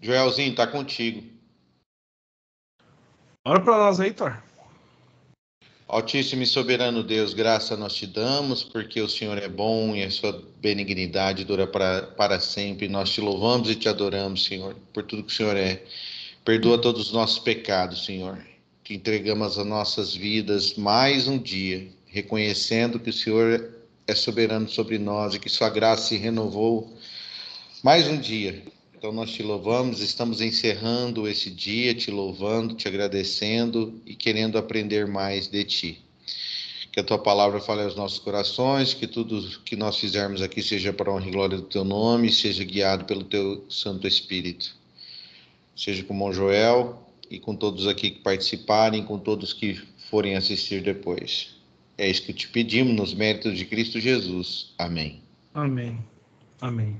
Joelzinho, tá contigo. Bora para nós aí, Thor. Altíssimo e soberano Deus, graça nós te damos, porque o Senhor é bom e a sua benignidade dura para, para sempre. Nós te louvamos e te adoramos, Senhor, por tudo que o Senhor é. Perdoa todos os nossos pecados, Senhor. Te entregamos as nossas vidas mais um dia, reconhecendo que o Senhor é soberano sobre nós e que sua graça se renovou mais um dia então nós te louvamos, estamos encerrando esse dia, te louvando, te agradecendo e querendo aprender mais de ti. Que a tua palavra fale aos nossos corações, que tudo que nós fizermos aqui seja para a honra e glória do teu nome, seja guiado pelo teu Santo Espírito. Seja com o Mão Joel e com todos aqui que participarem, com todos que forem assistir depois. É isso que te pedimos nos méritos de Cristo Jesus. Amém. Amém. Amém.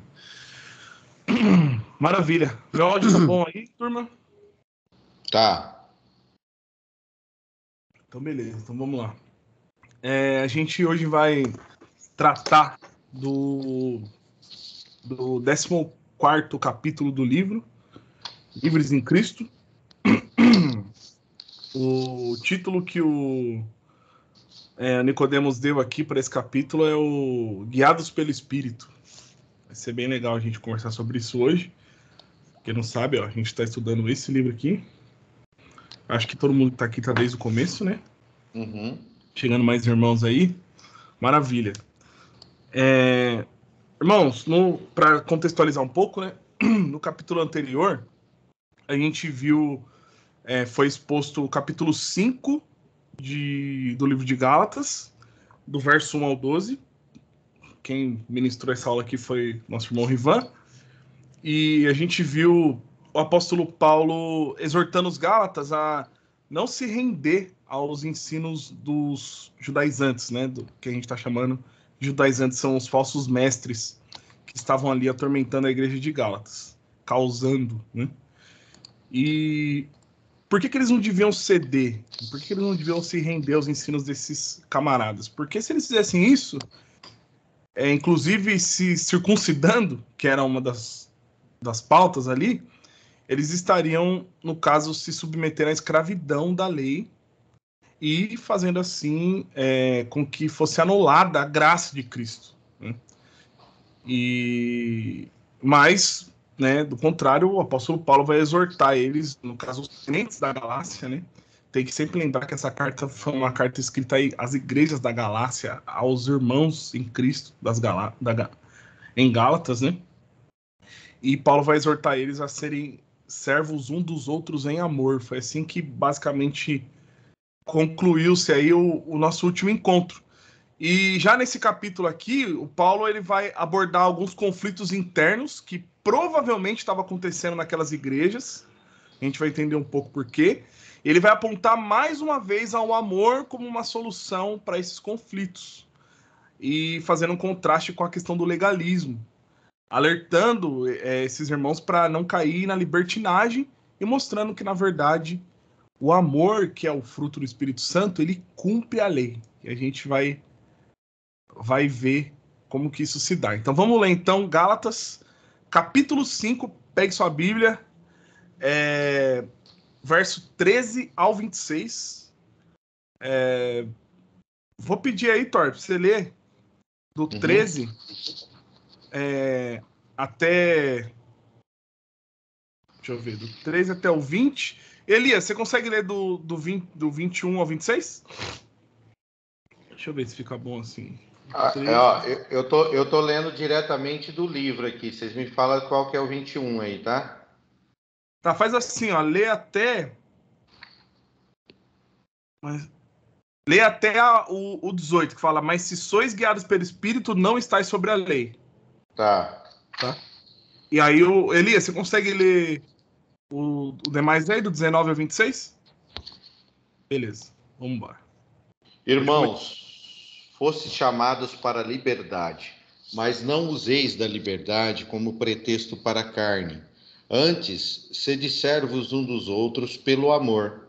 Maravilha. Meu áudio tá bom aí, turma? Tá. Então, beleza. Então, vamos lá. É, a gente hoje vai tratar do, do 14 capítulo do livro, Livres em Cristo. O título que o é, Nicodemos deu aqui para esse capítulo é o Guiados pelo Espírito. Vai ser bem legal a gente conversar sobre isso hoje. Quem não sabe, ó, a gente está estudando esse livro aqui. Acho que todo mundo que está aqui está desde o começo, né? Uhum. Chegando mais irmãos aí. Maravilha. É... Irmãos, para contextualizar um pouco, né? No capítulo anterior, a gente viu, é, foi exposto o capítulo 5 de, do livro de Gálatas, do verso 1 ao 12 quem ministrou essa aula aqui foi nosso irmão Rivan. E a gente viu o apóstolo Paulo exortando os Gálatas a não se render aos ensinos dos judaizantes, né? Do que a gente está chamando de judaizantes são os falsos mestres que estavam ali atormentando a igreja de Gálatas, causando, né? E por que, que eles não deviam ceder? Por que, que eles não deviam se render aos ensinos desses camaradas? Porque se eles fizessem isso, é, inclusive se circuncidando, que era uma das, das pautas ali, eles estariam, no caso, se submeter à escravidão da lei e fazendo assim é, com que fosse anulada a graça de Cristo. Né? E mas, né, do contrário, o apóstolo Paulo vai exortar eles, no caso, os crentes da galáxia, né, tem que sempre lembrar que essa carta foi uma carta escrita aí às igrejas da Galácia, aos irmãos em Cristo das Galá da, em Gálatas, né? E Paulo vai exortar eles a serem servos um dos outros em amor. Foi assim que basicamente concluiu-se aí o, o nosso último encontro. E já nesse capítulo aqui, o Paulo ele vai abordar alguns conflitos internos que provavelmente estavam acontecendo naquelas igrejas. A gente vai entender um pouco por quê ele vai apontar mais uma vez ao amor como uma solução para esses conflitos e fazendo um contraste com a questão do legalismo, alertando é, esses irmãos para não cair na libertinagem e mostrando que na verdade o amor que é o fruto do Espírito Santo ele cumpre a lei e a gente vai vai ver como que isso se dá. Então vamos ler então Gálatas capítulo 5, pegue sua Bíblia. É, verso 13 ao 26. É... Vou pedir aí, Thor, pra você ler do 13 uhum. é... até. Deixa eu ver, do 13 até o 20. Elias, você consegue ler do, do, 20, do 21 ao 26? Deixa eu ver se fica bom assim. Ah, é, ó, eu, eu, tô, eu tô lendo diretamente do livro aqui. Vocês me falam qual que é o 21 aí, tá? Tá, faz assim, ó. Lê até. Mas... Lê até a, o, o 18, que fala: Mas se sois guiados pelo Espírito, não estáis sobre a lei. Tá. tá? E aí, o, Elias, você consegue ler o, o demais aí, do 19 ao 26? Beleza, vamos embora. Irmãos, fosse chamados para a liberdade, mas não useis da liberdade como pretexto para a carne Antes, sede servos um dos outros pelo amor.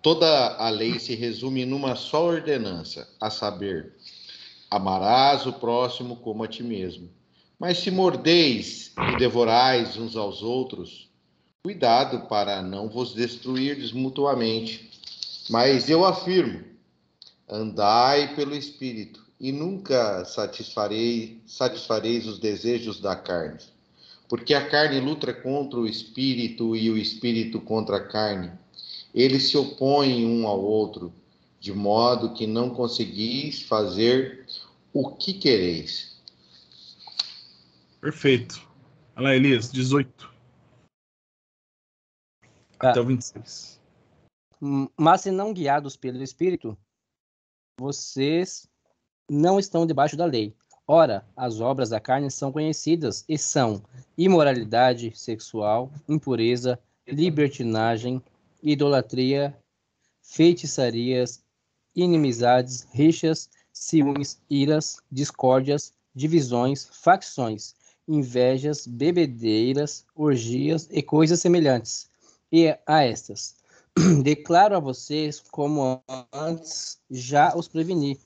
Toda a lei se resume numa só ordenança, a saber, amarás o próximo como a ti mesmo. Mas se mordeis e devorais uns aos outros, cuidado para não vos destruirdes mutuamente. Mas eu afirmo, andai pelo Espírito, e nunca satisfareis os desejos da carne porque a carne luta contra o espírito e o espírito contra a carne. Eles se opõem um ao outro, de modo que não conseguis fazer o que quereis. Perfeito. Olha lá, Elias, 18. Ah. Até o 26. Hum, mas se não guiados pelo Espírito, vocês não estão debaixo da lei. Ora, as obras da carne são conhecidas e são imoralidade sexual, impureza, libertinagem, idolatria, feitiçarias, inimizades, rixas, ciúmes, iras, discórdias, divisões, facções, invejas, bebedeiras, orgias e coisas semelhantes. E a estas declaro a vocês, como antes já os preveni,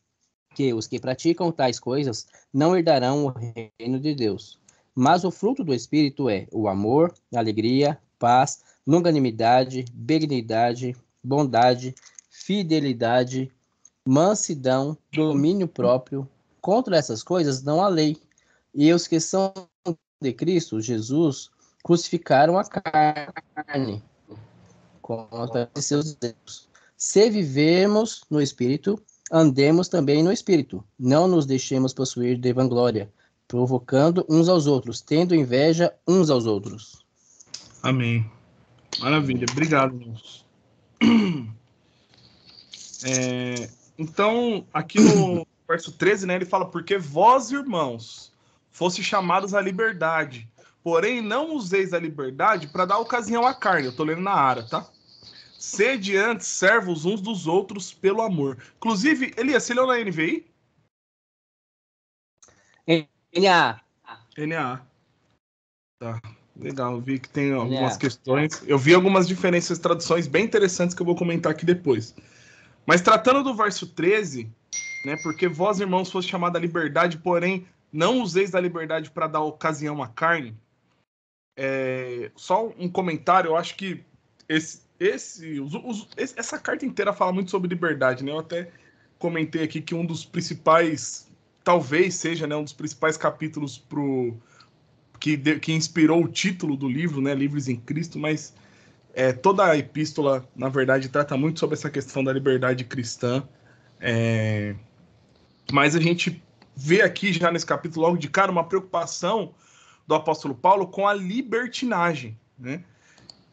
que os que praticam tais coisas não herdarão o reino de Deus. Mas o fruto do Espírito é o amor, alegria, paz, longanimidade, benignidade, bondade, fidelidade, mansidão, domínio próprio. Contra essas coisas não há lei. E os que são de Cristo, Jesus, crucificaram a carne contra seus erros. Se vivermos no Espírito, Andemos também no espírito, não nos deixemos possuir de vanglória, provocando uns aos outros, tendo inveja uns aos outros. Amém. Maravilha. Obrigado, irmãos. É, então, aqui no verso 13, né, ele fala: Porque vós, irmãos, fosse chamados à liberdade, porém não useis a liberdade para dar ocasião à carne. Eu estou lendo na área, tá? Sede antes servos uns dos outros pelo amor. Inclusive, Elias, ele é na NVI? NA. NA. Tá. Legal, vi que tem algumas é. questões. Eu vi algumas diferenças traduções bem interessantes que eu vou comentar aqui depois. Mas tratando do verso 13, né? Porque vós, irmãos, fosse chamada liberdade, porém não useis da liberdade para dar ocasião à carne. É, só um comentário, eu acho que esse, esse, os, os, essa carta inteira fala muito sobre liberdade, né? Eu até comentei aqui que um dos principais, talvez seja, né, um dos principais capítulos pro que, de, que inspirou o título do livro, né, Livres em Cristo, mas é, toda a epístola, na verdade, trata muito sobre essa questão da liberdade cristã. É, mas a gente vê aqui, já nesse capítulo, logo de cara, uma preocupação do apóstolo Paulo com a libertinagem, né?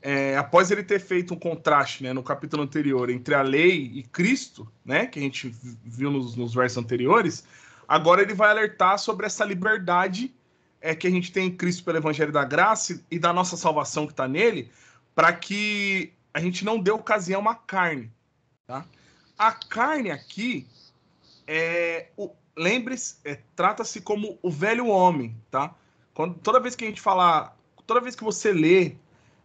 é, após ele ter feito um contraste né, no capítulo anterior entre a lei e Cristo, né, que a gente viu nos, nos versos anteriores, agora ele vai alertar sobre essa liberdade é, que a gente tem em Cristo pelo Evangelho da Graça e da nossa salvação que está nele, para que a gente não dê ocasião à carne. Tá? A carne aqui, é, lembre-se, é, trata-se como o velho homem. Tá? Quando, toda vez que a gente falar, toda vez que você lê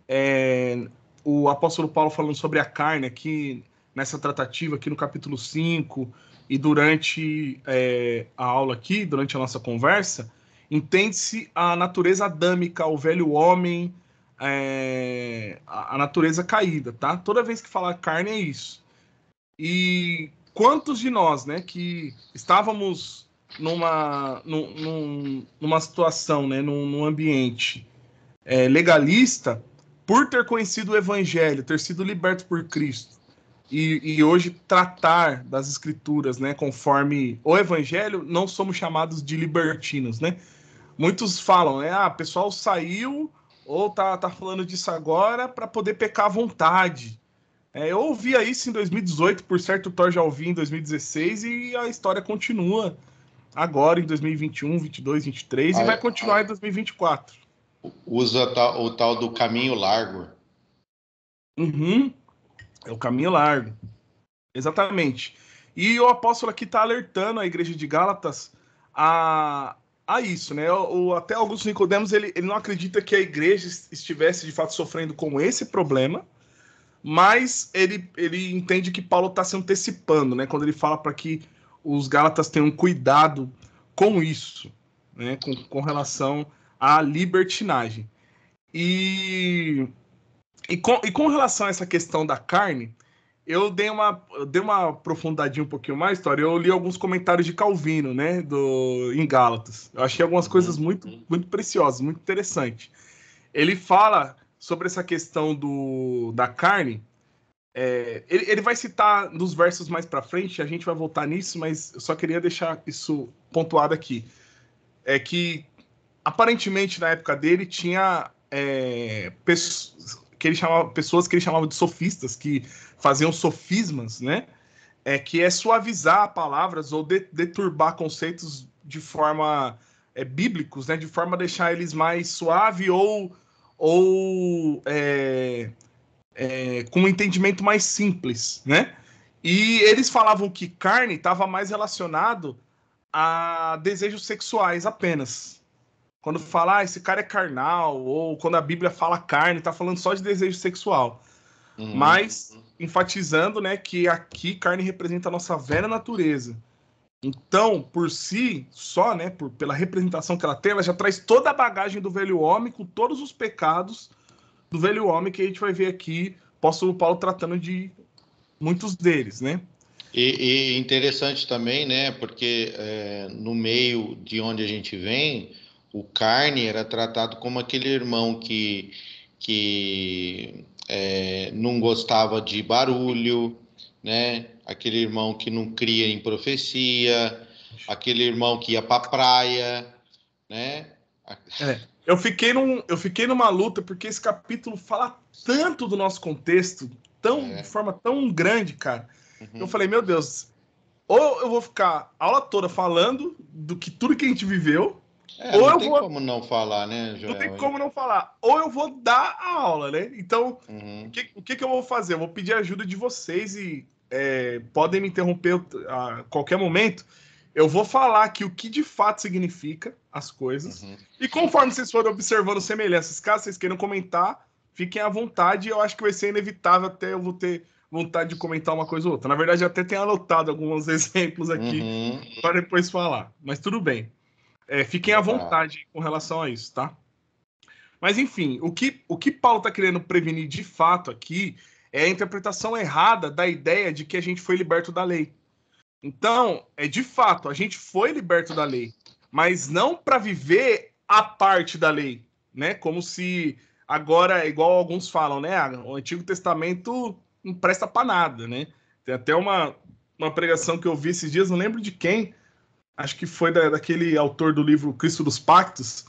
é, o apóstolo Paulo falando sobre a carne aqui nessa tratativa, aqui no capítulo 5 e durante é, a aula aqui, durante a nossa conversa, entende-se a natureza adâmica, o velho homem, é, a natureza caída, tá? Toda vez que falar carne é isso. E quantos de nós, né, que estávamos numa, num, numa situação, né, num, num ambiente é, legalista, por ter conhecido o Evangelho, ter sido liberto por Cristo, e, e, hoje tratar das escrituras, né, conforme o evangelho, não somos chamados de libertinos, né? Muitos falam, é, ah, pessoal saiu ou tá, tá falando disso agora para poder pecar à vontade. É, eu ouvi isso em 2018, por certo, o Thor já ouvi em 2016 e a história continua agora em 2021, 22, 23 aí, e vai continuar aí. em 2024 usa o tal do caminho largo. Uhum. É o caminho largo. Exatamente. E o apóstolo aqui está alertando a igreja de Gálatas a, a isso, né? O, até Augusto Nicodemos ele, ele não acredita que a igreja estivesse de fato sofrendo com esse problema, mas ele, ele entende que Paulo está se antecipando, né? Quando ele fala para que os Gálatas tenham cuidado com isso, né? Com, com relação a libertinagem. E, e, com, e com relação a essa questão da carne, eu dei uma, eu dei uma aprofundadinha um pouquinho mais, história. Eu li alguns comentários de Calvino, né, do em Gálatas. Eu achei algumas uhum. coisas muito, muito preciosas, muito interessante. Ele fala sobre essa questão do, da carne. É, ele, ele vai citar nos versos mais para frente. A gente vai voltar nisso, mas eu só queria deixar isso pontuado aqui. É que aparentemente na época dele tinha é, que ele chamava, pessoas que ele chamava de sofistas, que faziam sofismas, né? É, que é suavizar palavras ou de, deturbar conceitos de forma é, bíblicos, né? De forma a deixar eles mais suave ou, ou é, é, com um entendimento mais simples, né? E eles falavam que carne estava mais relacionado a desejos sexuais apenas, quando falar ah, esse cara é carnal, ou quando a Bíblia fala carne, tá falando só de desejo sexual. Uhum. Mas enfatizando né, que aqui carne representa a nossa velha natureza. Então, por si só, né, por, pela representação que ela tem, ela já traz toda a bagagem do velho homem, com todos os pecados do velho homem, que a gente vai ver aqui o apóstolo Paulo tratando de muitos deles, né? E, e interessante também, né, porque é, no meio de onde a gente vem, o Carne era tratado como aquele irmão que, que é, não gostava de barulho, né? Aquele irmão que não cria em profecia, aquele irmão que ia para praia, né? É. Eu fiquei, num, eu fiquei numa luta porque esse capítulo fala tanto do nosso contexto, tão, é. de forma tão grande, cara. Uhum. Eu falei, meu Deus, ou eu vou ficar a aula toda falando do que tudo que a gente viveu, é, ou não eu tem vou... como não falar, né, Joel? Não tem como não falar. Ou eu vou dar a aula, né? Então, uhum. o, que, o que, que, eu vou fazer? Eu vou pedir a ajuda de vocês e é, podem me interromper a qualquer momento. Eu vou falar aqui o que de fato significa as coisas. Uhum. E conforme vocês forem observando semelhanças, caso vocês queiram comentar, fiquem à vontade. Eu acho que vai ser inevitável até eu vou ter vontade de comentar uma coisa ou outra. Na verdade, até tenho anotado alguns exemplos aqui uhum. para depois falar. Mas tudo bem. É, fiquem à vontade com relação a isso, tá? Mas enfim, o que, o que Paulo está querendo prevenir de fato aqui é a interpretação errada da ideia de que a gente foi liberto da lei. Então, é de fato, a gente foi liberto da lei, mas não para viver a parte da lei, né? Como se agora, igual alguns falam, né? Ah, o Antigo Testamento não presta para nada, né? Tem até uma, uma pregação que eu vi esses dias, não lembro de quem, acho que foi da, daquele autor do livro Cristo dos Pactos,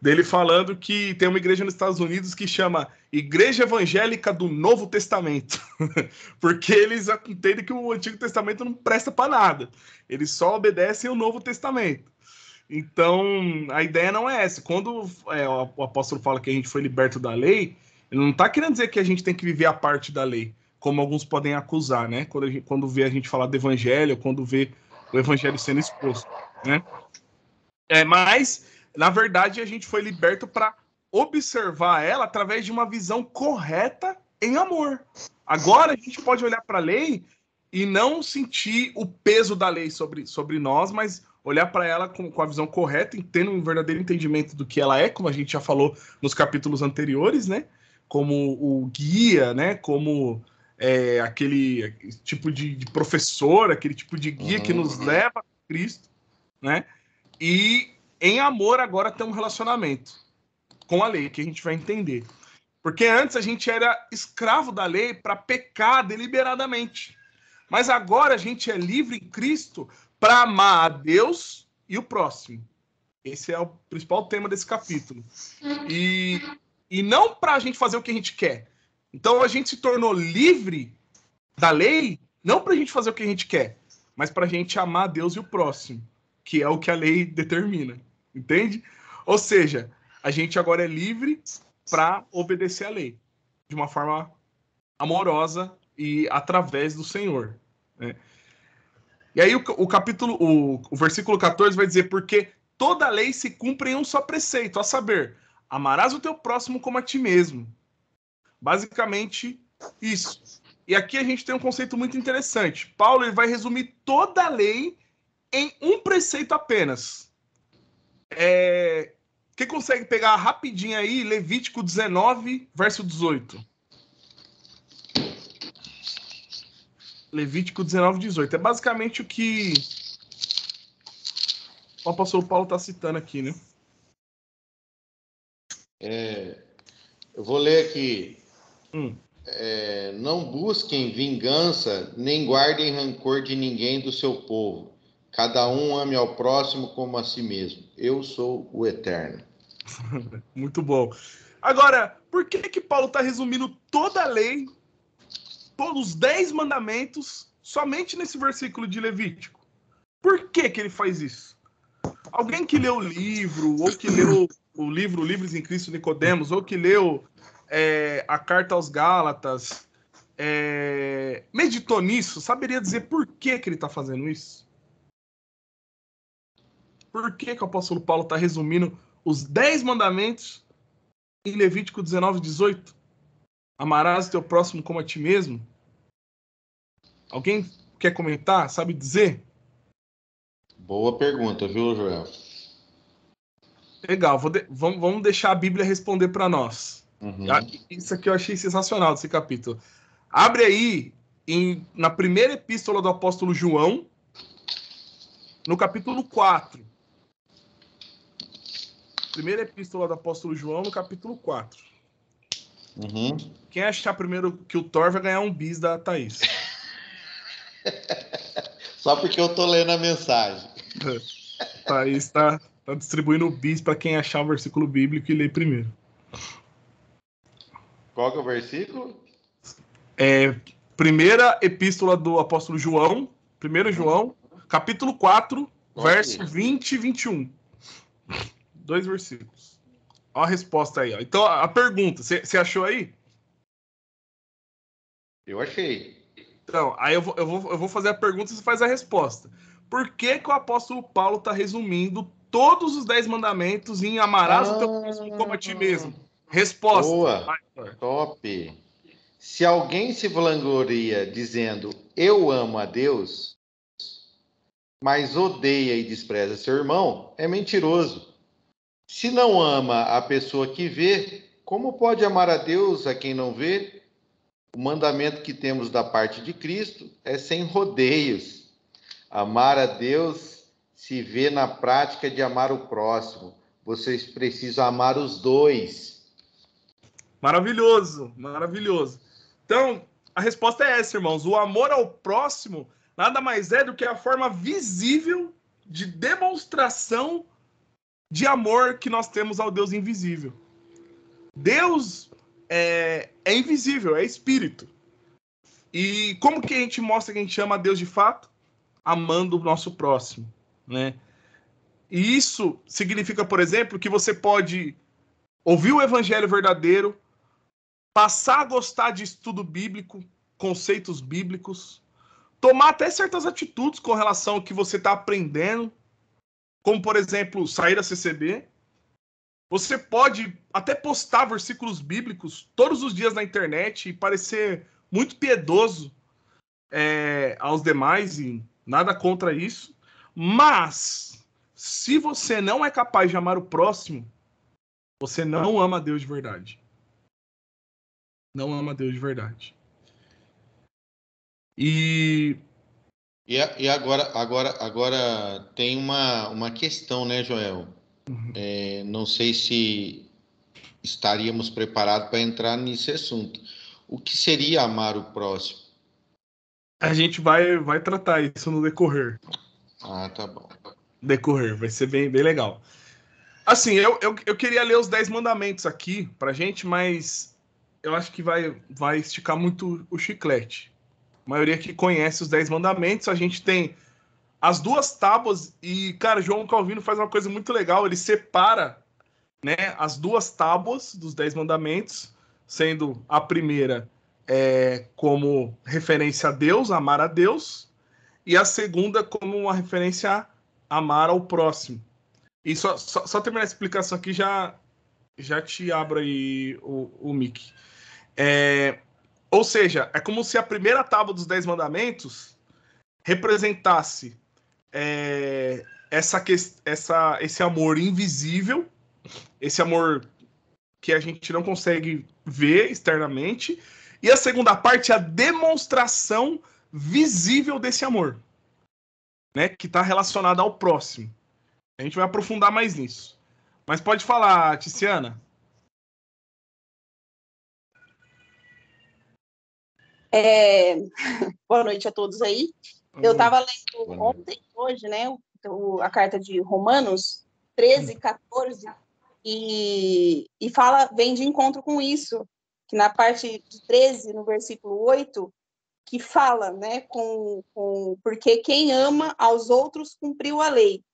dele falando que tem uma igreja nos Estados Unidos que chama Igreja Evangélica do Novo Testamento, porque eles entendem que o Antigo Testamento não presta para nada, eles só obedecem o Novo Testamento. Então, a ideia não é essa. Quando é, o apóstolo fala que a gente foi liberto da lei, ele não está querendo dizer que a gente tem que viver a parte da lei, como alguns podem acusar, né? Quando, gente, quando vê a gente falar do evangelho, quando vê o evangelho sendo exposto, né? É, mas na verdade a gente foi liberto para observar ela através de uma visão correta em amor. Agora a gente pode olhar para a lei e não sentir o peso da lei sobre, sobre nós, mas olhar para ela com, com, a visão correta, tendo um verdadeiro entendimento do que ela é, como a gente já falou nos capítulos anteriores, né? Como o guia, né? Como é, aquele tipo de, de, professor, aquele tipo de guia uhum. que nos uhum. leva a Cristo, né? E em amor agora tem um relacionamento com a lei, que a gente vai entender. Porque antes a gente era escravo da lei para pecar deliberadamente. Mas agora a gente é livre em Cristo para amar a Deus e o próximo. Esse é o principal tema desse capítulo. E, e não para a gente fazer o que a gente quer, então a gente se tornou livre da lei, não para a gente fazer o que a gente quer, mas para a gente amar a Deus e o próximo, que é o que a lei determina, entende? Ou seja, a gente agora é livre para obedecer a lei de uma forma amorosa e através do Senhor. Né? E aí o, o capítulo, o, o versículo 14 vai dizer, porque toda lei se cumpre em um só preceito, a saber, amarás o teu próximo como a ti mesmo. Basicamente isso. E aqui a gente tem um conceito muito interessante. Paulo ele vai resumir toda a lei em um preceito apenas. É... Quem consegue pegar rapidinho aí Levítico 19, verso 18? Levítico 19, 18. É basicamente o que o apóstolo Paulo está citando aqui, né? É, eu vou ler aqui Hum. É, não busquem vingança, nem guardem rancor de ninguém do seu povo. Cada um ame ao próximo como a si mesmo. Eu sou o Eterno. Muito bom. Agora, por que que Paulo está resumindo toda a lei, todos os dez mandamentos, somente nesse versículo de Levítico? Por que que ele faz isso? Alguém que leu o livro, ou que leu o livro Livres em Cristo Nicodemos, ou que leu é, a carta aos Gálatas, é, meditou nisso, saberia dizer por que, que ele está fazendo isso? Por que, que o apóstolo Paulo está resumindo os 10 mandamentos em Levítico 19, 18? Amarás teu próximo como a ti mesmo? Alguém quer comentar? Sabe dizer? Boa pergunta, viu, Joel? Legal, de... vamos deixar a Bíblia responder para nós. Uhum. Isso aqui eu achei sensacional desse capítulo. Abre aí em, na primeira epístola do apóstolo João, no capítulo 4. Primeira epístola do apóstolo João, no capítulo 4. Uhum. Quem achar primeiro que o Thor vai ganhar um bis da Thaís. Só porque eu tô lendo a mensagem. É. Thaís tá, tá distribuindo bis para quem achar o versículo bíblico e ler primeiro. Qual que é o versículo? É, primeira epístola do apóstolo João, 1 João, capítulo 4, Qual verso 20 e 21. Dois versículos. Olha a resposta aí. Ó. Então, a pergunta, você achou aí? Eu achei. Então, aí eu vou, eu, vou, eu vou fazer a pergunta e você faz a resposta. Por que, que o apóstolo Paulo está resumindo todos os dez mandamentos em amarás ah, o teu próximo como a ti mesmo? Resposta. Boa. Top. Se alguém se vangloria dizendo eu amo a Deus, mas odeia e despreza seu irmão, é mentiroso. Se não ama a pessoa que vê, como pode amar a Deus a quem não vê? O mandamento que temos da parte de Cristo é sem rodeios. Amar a Deus se vê na prática de amar o próximo. Vocês precisam amar os dois. Maravilhoso, maravilhoso. Então, a resposta é essa, irmãos. O amor ao próximo nada mais é do que a forma visível de demonstração de amor que nós temos ao Deus invisível. Deus é, é invisível, é espírito. E como que a gente mostra que a gente ama a Deus de fato? Amando o nosso próximo, né? E isso significa, por exemplo, que você pode ouvir o evangelho verdadeiro, passar a gostar de estudo bíblico, conceitos bíblicos, tomar até certas atitudes com relação ao que você está aprendendo, como, por exemplo, sair da CCB. Você pode até postar versículos bíblicos todos os dias na internet e parecer muito piedoso é, aos demais, e nada contra isso. Mas, se você não é capaz de amar o próximo, você não ama Deus de verdade. Não ama Deus de verdade. E e, e agora, agora, agora tem uma, uma questão, né, Joel? Uhum. É, não sei se estaríamos preparados para entrar nesse assunto. O que seria amar o próximo? A gente vai, vai tratar isso no decorrer. Ah, tá bom. Decorrer, vai ser bem, bem legal. Assim, eu, eu, eu queria ler os Dez Mandamentos aqui pra gente, mas eu acho que vai, vai esticar muito o chiclete. A maioria que conhece os Dez Mandamentos, a gente tem as duas tábuas e, cara, João Calvino faz uma coisa muito legal, ele separa né, as duas tábuas dos Dez Mandamentos, sendo a primeira é, como referência a Deus, amar a Deus, e a segunda como uma referência a amar ao próximo. E só, só, só terminar a explicação aqui, já, já te abro aí o, o mic. É, ou seja, é como se a primeira tábua dos Dez Mandamentos representasse é, essa, essa, esse amor invisível, esse amor que a gente não consegue ver externamente, e a segunda parte é a demonstração visível desse amor, né, que está relacionada ao próximo. A gente vai aprofundar mais nisso. Mas pode falar, Tiziana. É... Boa noite a todos aí. Eu estava lendo ontem, hoje, né, a carta de Romanos 13, 14, hum. e, e fala, vem de encontro com isso, que na parte de 13, no versículo 8, que fala, né, com, com porque quem ama aos outros cumpriu a lei.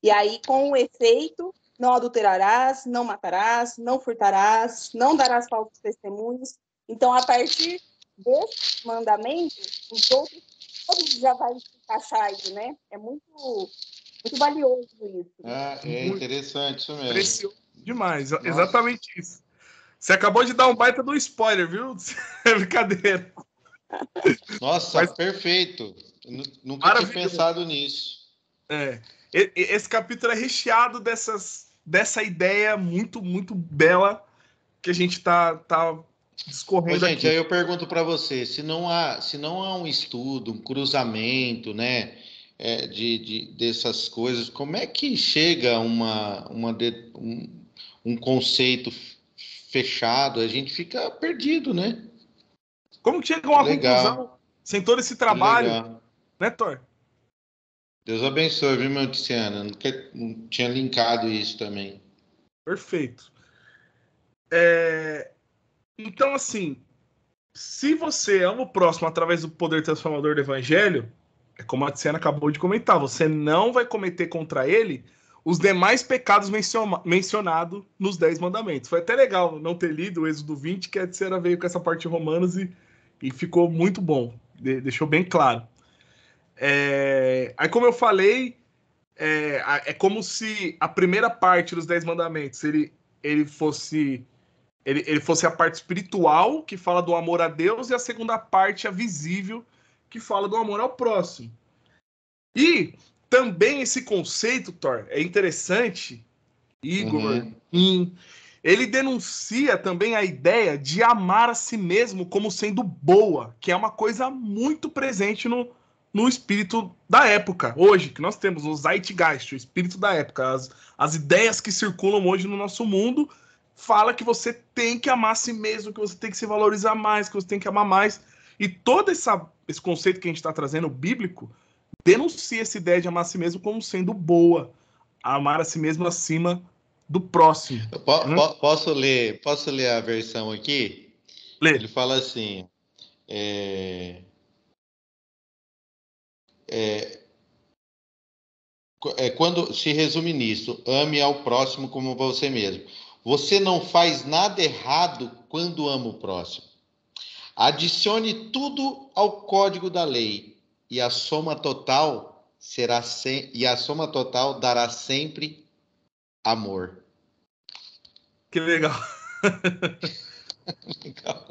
E aí, com o efeito, não adulterarás, não matarás, não furtarás, não darás falsos testemunhos. Então, a partir desse mandamento, os outros todos já vai encaixar aí, né? É muito, muito valioso isso. Né? Ah, é, é interessante isso mesmo. Precioso demais, Nossa. exatamente isso. Você acabou de dar um baita do spoiler, viu? É brincadeira. Nossa, Mas... perfeito. Nunca tinha pensado nisso. É. Esse capítulo é recheado dessas, dessa ideia muito, muito bela que a gente tá, tá discorrendo gente, aqui. aí eu pergunto para você, se não há, se não há um estudo, um cruzamento, né, é, de, de, dessas coisas, como é que chega uma, uma de, um, um conceito fechado? A gente fica perdido, né? Como que chega uma Legal. conclusão sem todo esse trabalho, Legal. né, Thor? Deus abençoe, viu, meu Tiziana? Não, não tinha linkado isso também. Perfeito. É, então, assim, se você ama o próximo através do poder transformador do evangelho, é como a Tiziana acabou de comentar, você não vai cometer contra ele os demais pecados mencionados nos Dez Mandamentos. Foi até legal não ter lido o Êxodo 20, que a Tiziana veio com essa parte de Romanos e, e ficou muito bom, de, deixou bem claro. É, aí, como eu falei, é, é como se a primeira parte dos Dez Mandamentos ele, ele fosse ele, ele fosse a parte espiritual, que fala do amor a Deus, e a segunda parte, a visível, que fala do amor ao próximo. E também esse conceito, Thor, é interessante, Igor, uhum. ele denuncia também a ideia de amar a si mesmo como sendo boa, que é uma coisa muito presente no, no espírito da época, hoje, que nós temos o Zeitgeist, o espírito da época, as, as ideias que circulam hoje no nosso mundo fala que você tem que amar a si mesmo, que você tem que se valorizar mais, que você tem que amar mais. E todo essa, esse conceito que a gente está trazendo, bíblico, denuncia essa ideia de amar a si mesmo como sendo boa. Amar a si mesmo acima do próximo. Po hum? po posso, ler, posso ler a versão aqui? Lê. Ele fala assim. É... É... é, quando se resume nisso, ame ao próximo como você mesmo. Você não faz nada errado quando ama o próximo. Adicione tudo ao código da lei e a soma total será e a soma total dará sempre amor. Que legal. legal.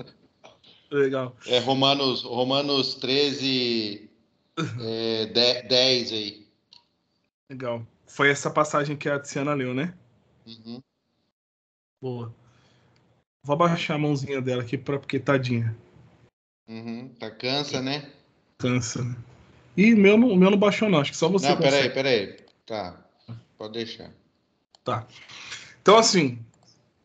Legal. É Romanos, Romanos 13, é, 10, 10 aí. Legal. Foi essa passagem que a Tiziana leu, né? Uhum. Boa. Vou abaixar a mãozinha dela aqui pra, porque tadinha. Uhum, tá cansa, né? Cansa, e Ih, meu, o meu não baixou, não. Acho que só você. Não, peraí, peraí. Tá. Pode deixar. Tá. Então, assim,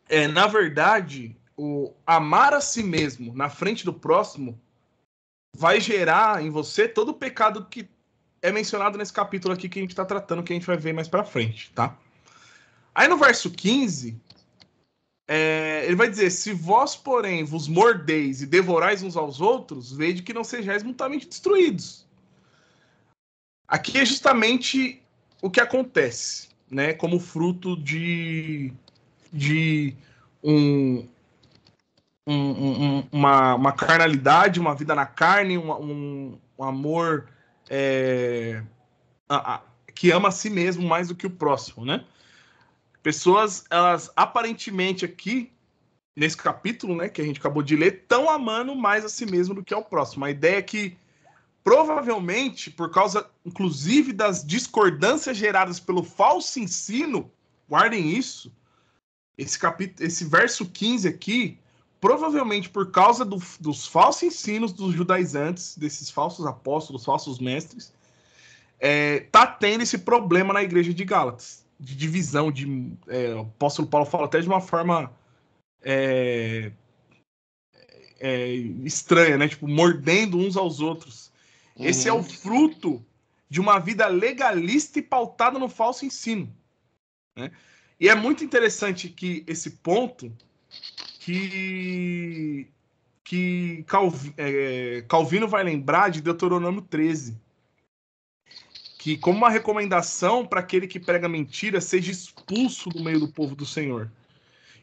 é, na verdade, o amar a si mesmo na frente do próximo vai gerar em você todo o pecado que é mencionado nesse capítulo aqui que a gente está tratando, que a gente vai ver mais para frente, tá? Aí no verso 15, é, ele vai dizer: se vós, porém, vos mordeis e devorais uns aos outros, vede que não sejais mutuamente destruídos. Aqui é justamente o que acontece, né? Como fruto de, de um, um, um, uma, uma carnalidade, uma vida na carne, um, um amor é, a, a, que ama a si mesmo mais do que o próximo, né? Pessoas, elas aparentemente aqui, nesse capítulo, né, que a gente acabou de ler, estão amando mais a si mesmo do que ao próximo. A ideia é que provavelmente, por causa, inclusive, das discordâncias geradas pelo falso ensino, guardem isso. Esse capítulo, esse verso 15 aqui, provavelmente por causa do, dos falsos ensinos dos judaizantes, desses falsos apóstolos, falsos mestres, é, tá tendo esse problema na igreja de Gálatas de divisão, de é, o apóstolo Paulo fala até de uma forma é, é, estranha, né? Tipo, mordendo uns aos outros. Uhum. Esse é o uhum. fruto de uma vida legalista e pautada no falso ensino. Né? E é muito interessante que esse ponto que, que é, Calvino vai lembrar de Deuteronômio 13, que, como uma recomendação para aquele que prega mentira, seja expulso do meio do povo do Senhor.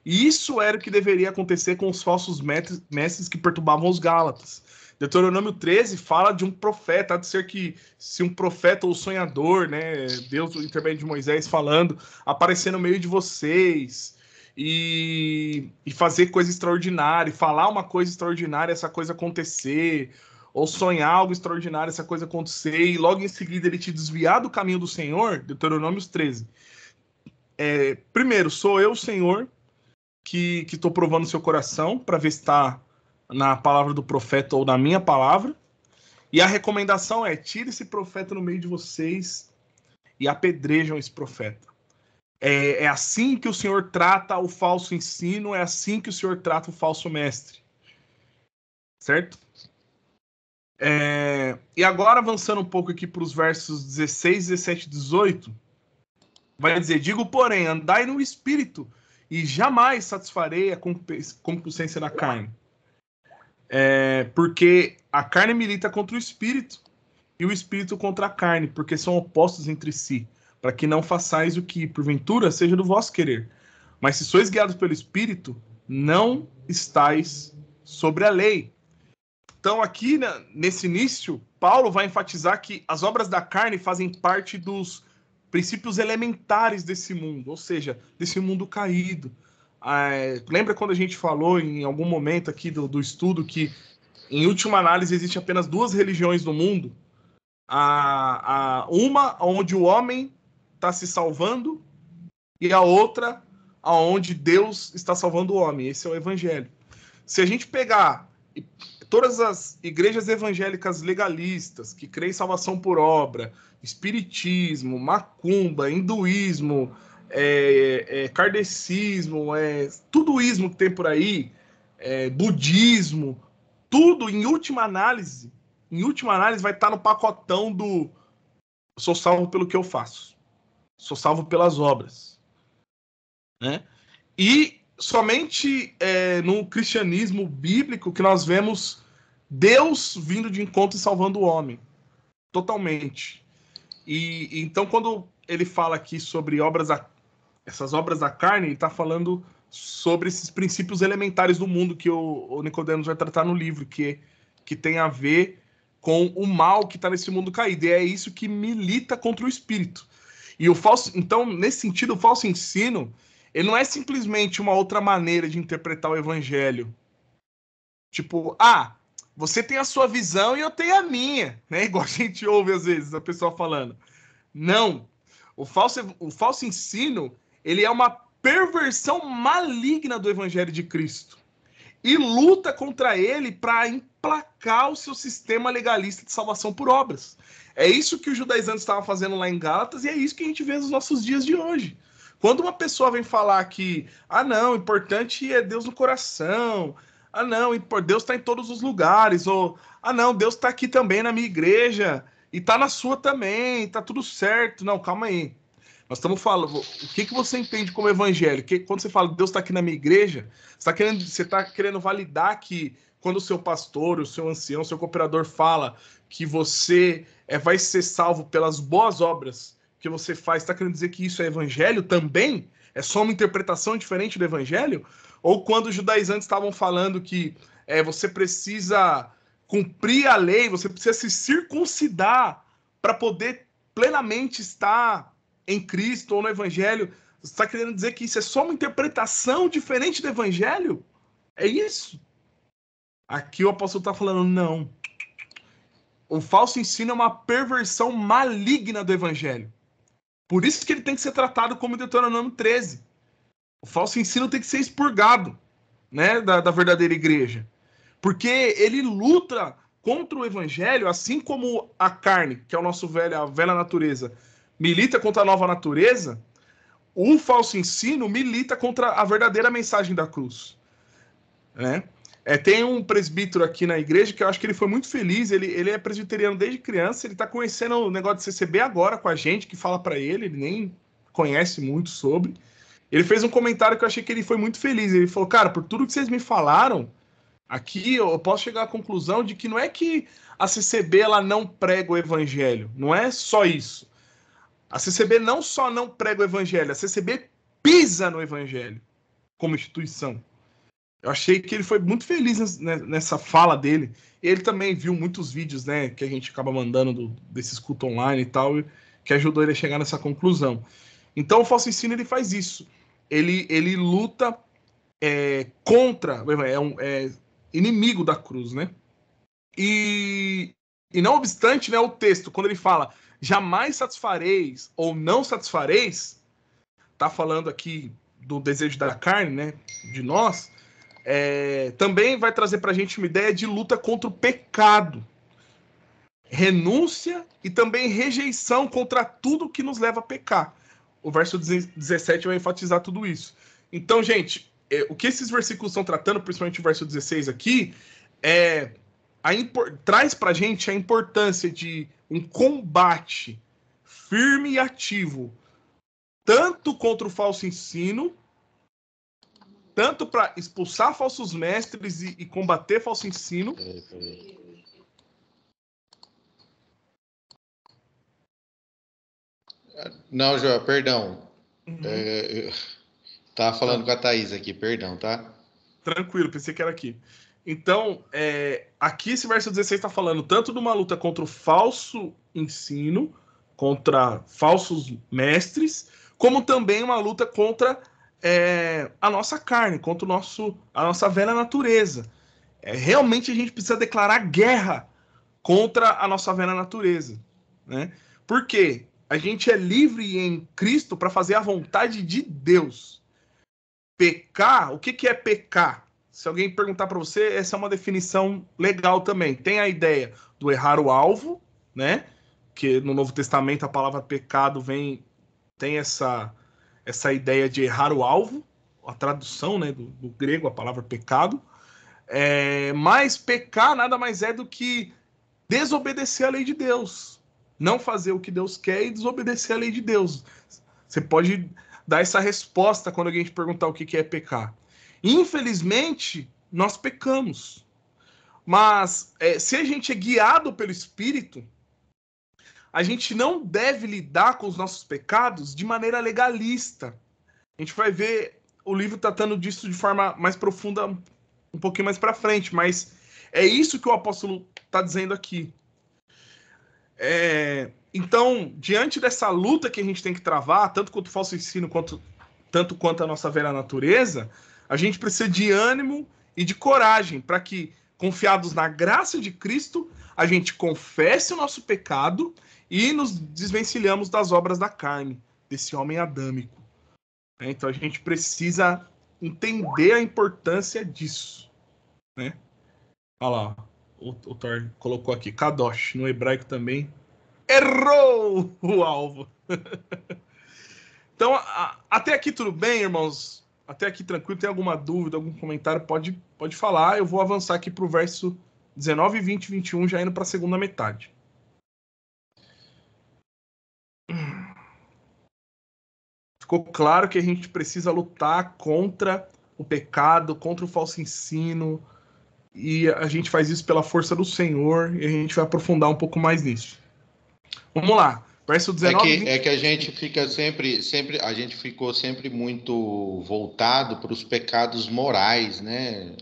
E isso era o que deveria acontecer com os falsos mestres que perturbavam os Gálatas. Deuteronômio 13 fala de um profeta, a de ser que se um profeta ou sonhador, né, Deus intermédio de Moisés falando, aparecer no meio de vocês e, e fazer coisa extraordinária, falar uma coisa extraordinária, essa coisa acontecer, ou sonhar algo extraordinário, essa coisa acontecer, e logo em seguida ele te desviar do caminho do Senhor, Deuteronômio 13. É, primeiro, sou eu, Senhor, que estou provando seu coração para ver se está na palavra do profeta ou na minha palavra. E a recomendação é: tire esse profeta no meio de vocês e apedrejam esse profeta. É, é assim que o Senhor trata o falso ensino, é assim que o Senhor trata o falso mestre. Certo? É, e agora, avançando um pouco aqui para os versos 16, 17 e 18, vai dizer: Digo, porém, andai no espírito, e jamais satisfarei a concupiscência da carne. É, porque a carne milita contra o espírito, e o espírito contra a carne, porque são opostos entre si, para que não façais o que, porventura, seja do vosso querer. Mas se sois guiados pelo espírito, não estais sobre a lei. Então, aqui né, nesse início, Paulo vai enfatizar que as obras da carne fazem parte dos princípios elementares desse mundo, ou seja, desse mundo caído. É, lembra quando a gente falou em algum momento aqui do, do estudo que, em última análise, existem apenas duas religiões no mundo? A, a, uma onde o homem está se salvando e a outra aonde Deus está salvando o homem. Esse é o evangelho. Se a gente pegar todas as igrejas evangélicas legalistas que creem salvação por obra, espiritismo, macumba, hinduísmo, é, é, kardecismo, é, tudo ismo que tem por aí, é, budismo, tudo em última análise, em última análise vai estar tá no pacotão do sou salvo pelo que eu faço, sou salvo pelas obras, né? E somente é, no cristianismo bíblico que nós vemos Deus vindo de encontro e salvando o homem. Totalmente. E então, quando ele fala aqui sobre obras da, essas obras da carne, ele está falando sobre esses princípios elementares do mundo que o, o Nicodemos vai tratar no livro, que, que tem a ver com o mal que está nesse mundo caído. E é isso que milita contra o espírito. E o falso, então, nesse sentido, o falso ensino ele não é simplesmente uma outra maneira de interpretar o evangelho. Tipo, ah, você tem a sua visão e eu tenho a minha, né? Igual a gente ouve às vezes a pessoa falando. Não. O falso, o falso ensino, ele é uma perversão maligna do evangelho de Cristo. E luta contra ele para emplacar o seu sistema legalista de salvação por obras. É isso que os judaizantes estavam fazendo lá em Gálatas e é isso que a gente vê nos nossos dias de hoje. Quando uma pessoa vem falar que, ah, não, o importante é Deus no coração, ah, não, Deus está em todos os lugares, ou, ah, não, Deus está aqui também na minha igreja, e está na sua também, está tudo certo. Não, calma aí. Nós estamos falando, o que, que você entende como evangelho? Que, quando você fala Deus está aqui na minha igreja, você está querendo, você tá querendo validar que quando o seu pastor, o seu ancião, o seu cooperador fala que você é, vai ser salvo pelas boas obras que você faz está querendo dizer que isso é evangelho também? É só uma interpretação diferente do evangelho? Ou quando os judaizantes estavam falando que é, você precisa cumprir a lei, você precisa se circuncidar para poder plenamente estar em Cristo ou no evangelho, você está querendo dizer que isso é só uma interpretação diferente do evangelho? É isso? Aqui o apóstolo está falando, não. O falso ensino é uma perversão maligna do evangelho. Por isso que ele tem que ser tratado como Deuteronômio 13. O falso ensino tem que ser expurgado né, da, da verdadeira igreja. Porque ele luta contra o evangelho, assim como a carne, que é o nosso velho, a velha natureza, milita contra a nova natureza, o falso ensino milita contra a verdadeira mensagem da cruz. Né? É, tem um presbítero aqui na igreja que eu acho que ele foi muito feliz. Ele, ele é presbiteriano desde criança. Ele está conhecendo o negócio de CCB agora com a gente, que fala para ele. Ele nem conhece muito sobre. Ele fez um comentário que eu achei que ele foi muito feliz. Ele falou: Cara, por tudo que vocês me falaram, aqui eu posso chegar à conclusão de que não é que a CCB ela não prega o evangelho. Não é só isso. A CCB não só não prega o evangelho, a CCB pisa no evangelho como instituição. Eu achei que ele foi muito feliz né, nessa fala dele. Ele também viu muitos vídeos, né, que a gente acaba mandando do, desses cultos online e tal, que ajudou ele a chegar nessa conclusão. Então o falso ensino ele faz isso. Ele, ele luta é, contra, é um é inimigo da cruz, né? E, e não obstante, né, o texto, quando ele fala jamais satisfareis ou não satisfareis, tá falando aqui do desejo da carne, né, de nós, é, também vai trazer para a gente uma ideia de luta contra o pecado, renúncia e também rejeição contra tudo que nos leva a pecar. O verso 17 vai enfatizar tudo isso. Então, gente, é, o que esses versículos estão tratando, principalmente o verso 16 aqui, é a traz para a gente a importância de um combate firme e ativo, tanto contra o falso ensino tanto para expulsar falsos mestres e, e, combater falso ensino. Não, João, perdão. Uhum. É, tava falando com a Thaís aqui, perdão, tá? Tranquilo, pensei que era aqui. Então, é, aqui esse verso 16 está falando tanto de uma luta contra o falso ensino, contra falsos mestres, como também uma luta contra é, a nossa carne, contra o nosso, a nossa velha natureza. É, realmente a gente precisa declarar guerra contra a nossa velha natureza. Né? Por quê? A gente é livre em Cristo para fazer a vontade de Deus. Pecar, o que, que é pecar? Se alguém perguntar para você, essa é uma definição legal também. Tem a ideia do errar o alvo, né? Que no Novo Testamento a palavra pecado vem tem essa essa ideia de errar o alvo, a tradução né, do, do grego, a palavra pecado. É, mas pecar nada mais é do que desobedecer a lei de Deus. Não fazer o que Deus quer e desobedecer a lei de Deus. Você pode dar essa resposta quando alguém te perguntar o que é pecar. Infelizmente, nós pecamos. Mas é, se a gente é guiado pelo Espírito, a gente não deve lidar com os nossos pecados de maneira legalista. A gente vai ver o livro tratando disso de forma mais profunda um pouquinho mais para frente, mas é isso que o apóstolo está dizendo aqui. É, então, diante dessa luta que a gente tem que travar, tanto quanto o falso ensino, quanto, tanto quanto a nossa velha natureza, a gente precisa de ânimo e de coragem para que, confiados na graça de Cristo, a gente confesse o nosso pecado e nos desvencilhamos das obras da carne, desse homem adâmico. Né? Então a gente precisa entender a importância disso. Né? Olha lá, o, o Thor colocou aqui, Kadosh, no hebraico também. Errou o alvo! então, a, a, até aqui tudo bem, irmãos? Até aqui tranquilo? Tem alguma dúvida, algum comentário? Pode, pode falar. Eu vou avançar aqui para o verso 19, 20 21, já indo para a segunda metade. ficou claro que a gente precisa lutar contra o pecado, contra o falso ensino, e a gente faz isso pela força do Senhor, e a gente vai aprofundar um pouco mais nisso. Vamos lá. Verso 19. É que, é que a gente fica sempre, sempre, a gente ficou sempre muito voltado para os pecados morais, né,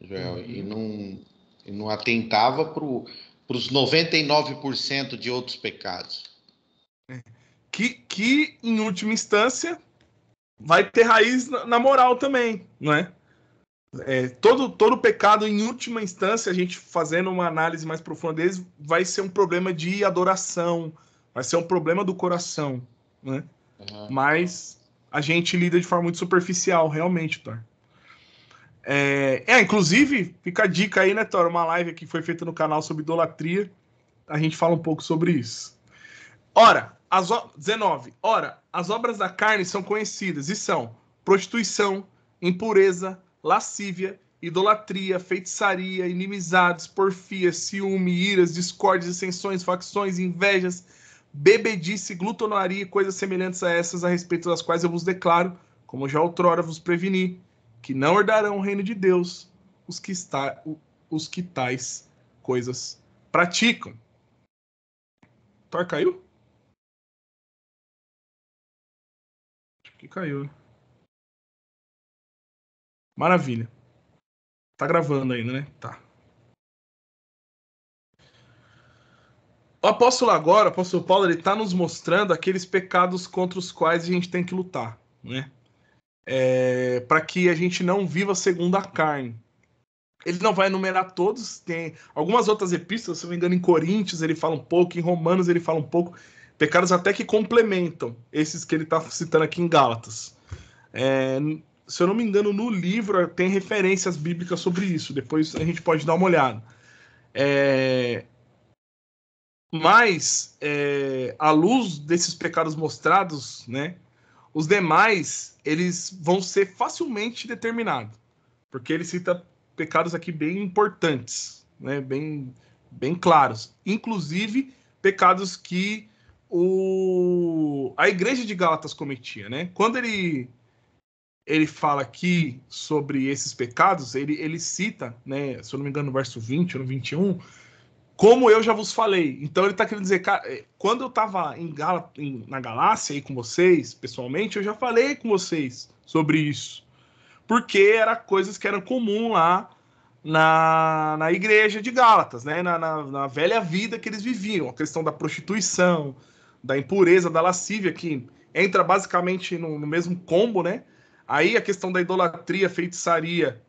Joel? Uhum. E, não, e não atentava para os 99% de outros pecados que, que em última instância vai ter raiz na moral também, não é? é? todo, todo pecado, em última instância, a gente fazendo uma análise mais profunda deles, vai ser um problema de adoração, vai ser um problema do coração, né? Uhum. Mas a gente lida de forma muito superficial, realmente, Thor. É, é, inclusive, fica a dica aí, né, Thor? Uma live que foi feita no canal sobre idolatria, a gente fala um pouco sobre isso. Ora, as 19. Ora, as obras da carne são conhecidas e são prostituição, impureza, lascívia, idolatria, feitiçaria, inimizades, porfia, ciúme, iras, discórdias, dissensões, facções, invejas, bebedice, glutonaria e coisas semelhantes a essas a respeito das quais eu vos declaro, como já outrora vos preveni, que não herdarão o reino de Deus os que, está, os que tais coisas praticam. Thor caiu? que caiu. Maravilha. Tá gravando ainda, né? Tá. O apóstolo agora, o apóstolo Paulo, ele está nos mostrando aqueles pecados contra os quais a gente tem que lutar, né? É, para que a gente não viva segundo a carne. Ele não vai enumerar todos, tem algumas outras epístolas, se não me engano, em Coríntios ele fala um pouco, em Romanos ele fala um pouco, pecados até que complementam esses que ele está citando aqui em Gálatas. É, se eu não me engano, no livro tem referências bíblicas sobre isso. Depois a gente pode dar uma olhada. É, mas, é, à luz desses pecados mostrados, né, os demais eles vão ser facilmente determinados, porque ele cita pecados aqui bem importantes, né, bem, bem claros, inclusive pecados que o, a igreja de Gálatas cometia, né? Quando ele ele fala aqui sobre esses pecados, ele, ele cita, né, se eu não me engano, no verso 20 ou no 21, como eu já vos falei. Então ele está querendo dizer, cara, eh, quando eu estava na Galácia aí com vocês, pessoalmente, eu já falei com vocês sobre isso. Porque eram coisas que eram comum lá na, na igreja de Gálatas, né? Na, na, na velha vida que eles viviam, a questão da prostituição, da impureza, da lascívia, que entra basicamente no, no mesmo combo, né? Aí a questão da idolatria, feitiçaria,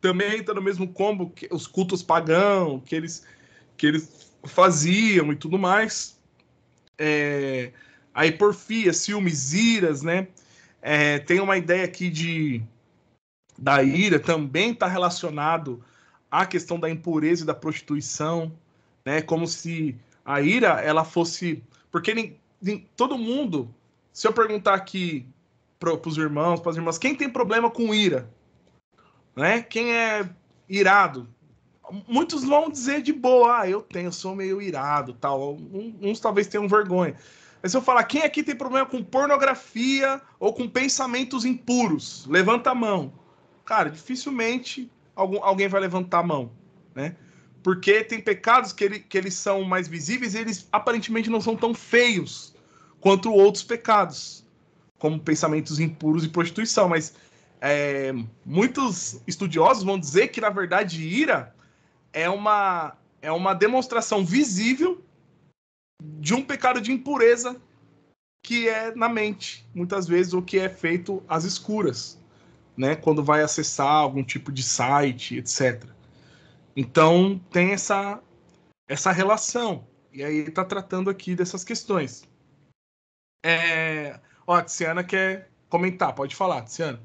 também entra no mesmo combo que os cultos pagãos que eles, que eles faziam e tudo mais. É, aí porfia, ciúmes, iras, né? É, tem uma ideia aqui de da ira também está relacionado à questão da impureza e da prostituição, né? Como se a ira ela fosse porque nem, nem, todo mundo, se eu perguntar aqui para os irmãos, para as irmãs, quem tem problema com ira? Né? Quem é irado? Muitos vão dizer de boa, ah, eu tenho, sou meio irado, tal. Uns talvez tenham vergonha. Mas se eu falar, quem aqui tem problema com pornografia ou com pensamentos impuros? Levanta a mão. Cara, dificilmente algum, alguém vai levantar a mão, né? Porque tem pecados que, ele, que eles são mais visíveis e eles aparentemente não são tão feios quanto outros pecados, como pensamentos impuros e prostituição. Mas é, muitos estudiosos vão dizer que, na verdade, ira é uma, é uma demonstração visível de um pecado de impureza que é na mente, muitas vezes, o que é feito às escuras, né? Quando vai acessar algum tipo de site, etc. Então tem essa essa relação e aí está tratando aqui dessas questões. É... Ó, a Tiziana quer comentar, pode falar, Tiziana.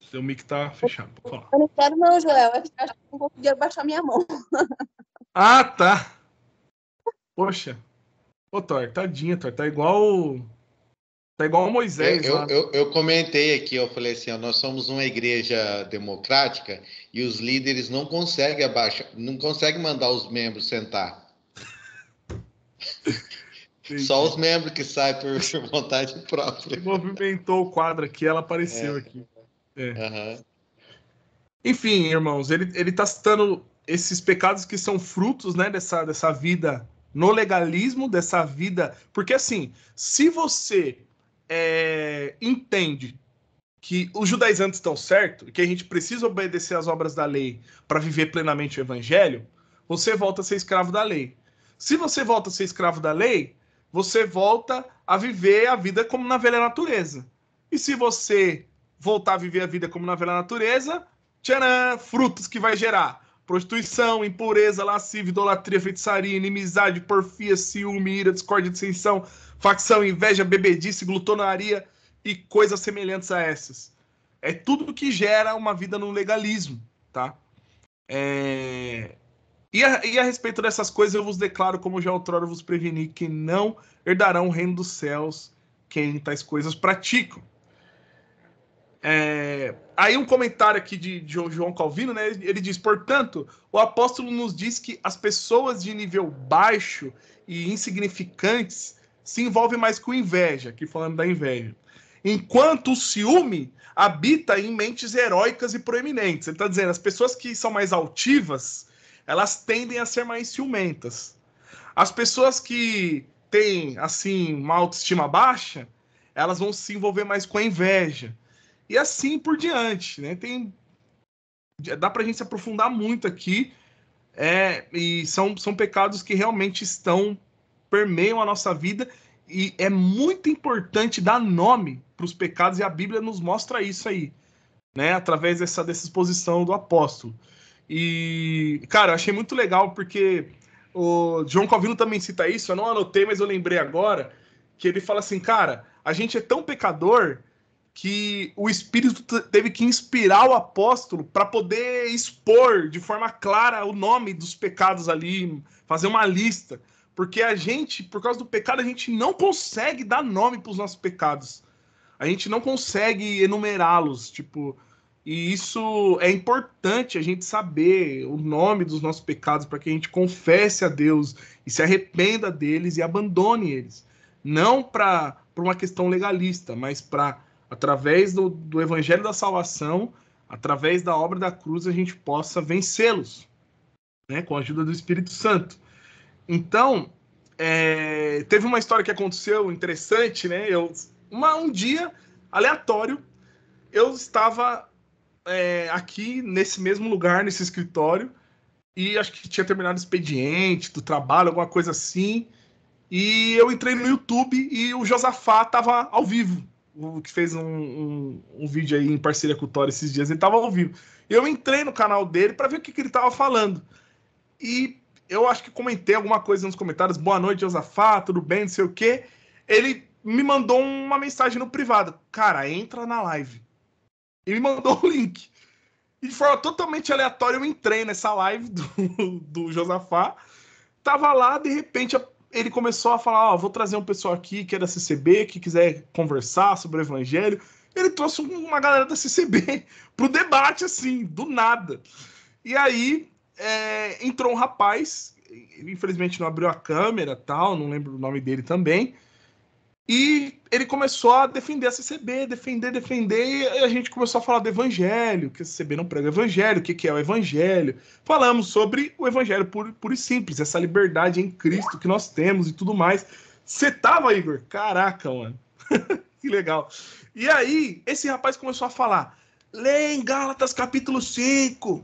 Seu mic tá fechado. Eu não quero não, Joel. Eu acho que não conseguiu baixar minha mão. Ah, tá. Poxa. Ô, Thor, tadinha, Thor. Tá igual Tá igual o Moisés. Eu, eu, eu, eu, comentei aqui, eu falei assim, ó, nós somos uma igreja democrática e os líderes não conseguem abaixar, não conseguem mandar os membros sentar. Só os membros que saem por vontade própria. Ele movimentou o quadro aqui, ela apareceu é. aqui. É. Uhum. Enfim, irmãos, ele, ele tá citando esses pecados que são frutos né, dessa, dessa vida no legalismo, dessa vida. Porque assim, se você é, entende que os judaizantes estão certos, que a gente precisa obedecer às obras da lei para viver plenamente o evangelho, você volta a ser escravo da lei. Se você volta a ser escravo da lei, você volta a viver a vida como na velha natureza. E se você voltar a viver a vida como na velha natureza, tcharam, frutos que vai gerar prostituição, impureza, lascivia, idolatria, feitiçaria, inimizade, porfia, ciúme, ira, discórdia, dissensão, facção, inveja, bebedice, glutonaria e coisas semelhantes a essas. É tudo que gera uma vida no legalismo, tá? É... E, a, e a respeito dessas coisas, eu vos declaro, como já outrora vos preveni, que não herdarão o reino dos céus quem tais coisas praticam. É... Aí um comentário aqui de, de, João Calvino, né? Ele diz: portanto, o apóstolo nos diz que as pessoas de nível baixo e insignificantes se envolvem mais com inveja, aqui falando da inveja. Enquanto o ciúme habita em mentes heróicas e proeminentes. Ele está dizendo, as pessoas que são mais altivas, elas tendem a ser mais ciumentas. As pessoas que têm, assim, uma autoestima baixa, elas vão se envolver mais com a inveja e assim por diante, né? Tem dá para a gente se aprofundar muito aqui é, e são, são pecados que realmente estão permeiam a nossa vida e é muito importante dar nome para os pecados e a Bíblia nos mostra isso aí, né? Através dessa dessa exposição do apóstolo. E cara, eu achei muito legal porque o João Calvino também cita isso. Eu não anotei, mas eu lembrei agora que ele fala assim, cara, a gente é tão pecador que o Espírito teve que inspirar o apóstolo para poder expor de forma clara o nome dos pecados ali, fazer uma lista. Porque a gente, por causa do pecado, a gente não consegue dar nome para os nossos pecados. A gente não consegue enumerá-los, tipo. E isso é importante a gente saber o nome dos nossos pecados para que a gente confesse a Deus e se arrependa deles e abandone eles. Não para uma questão legalista, mas para através do, do evangelho da salvação, através da obra da cruz, a gente possa vencê-los, né? com a ajuda do Espírito Santo. Então, é, teve uma história que aconteceu interessante, né? Eu, uma, um dia, aleatório, eu estava é, aqui nesse mesmo lugar, nesse escritório, e acho que tinha terminado o expediente do trabalho, alguma coisa assim. E eu entrei no YouTube e o Josafá estava ao vivo que fez um, um, um, vídeo aí em parceria com o Thor esses dias, ele tava ao vivo. Eu entrei no canal dele para ver o que, que ele tava falando. E eu acho que comentei alguma coisa nos comentários, boa noite, Josafá, tudo bem, não sei o quê. Ele me mandou uma mensagem no privado. Cara, entra na live. E me mandou o link. E de forma totalmente aleatória, eu entrei nessa live do, do Josafá. Tava lá, de repente, ele começou a falar: Ó, oh, vou trazer um pessoal aqui que é da CCB, que quiser conversar sobre o evangelho. Ele trouxe uma galera da CCB pro debate, assim, do nada. E aí é, entrou um rapaz, infelizmente não abriu a câmera tal, não lembro o nome dele também, e ele começou a defender a CCB, defender, defender, e a gente começou a falar do evangelho, que a CCB não prega o evangelho, o que, é o evangelho. Falamos sobre o evangelho puro, puro e simples, essa liberdade em Cristo que nós temos e tudo mais. Você tava, Igor? Caraca, mano. que legal. E aí, esse rapaz começou a falar: leia em Gálatas capítulo 5,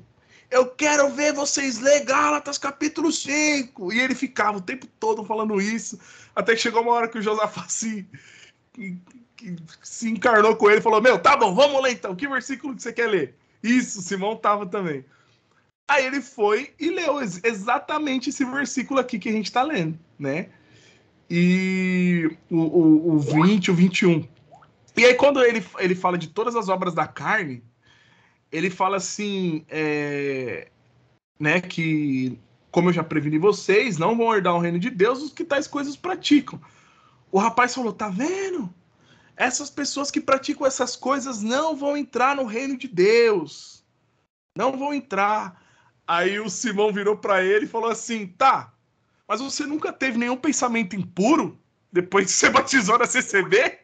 eu quero ver vocês ler Gálatas capítulo 5. E ele ficava o tempo todo falando isso, até que chegou uma hora que o Josafá se, assim, que, que se encarnou com ele e falou: Meu, tá bom, vamos ler então, que versículo que você quer ler? Isso, Simão tava também. Aí ele foi e leu exatamente esse versículo aqui que a gente está lendo, né? E o, o, o 20, o 21. E aí, quando ele, ele fala de todas as obras da carne, ele fala assim, é, né, que como eu já preveni vocês, não vão herdar o reino de Deus os que tais coisas praticam. O rapaz falou: "Tá vendo? Essas pessoas que praticam essas coisas não vão entrar no reino de Deus. Não vão entrar." Aí o Simão virou para ele e falou assim: "Tá, mas você nunca teve nenhum pensamento impuro depois de ser batizado na CCB?"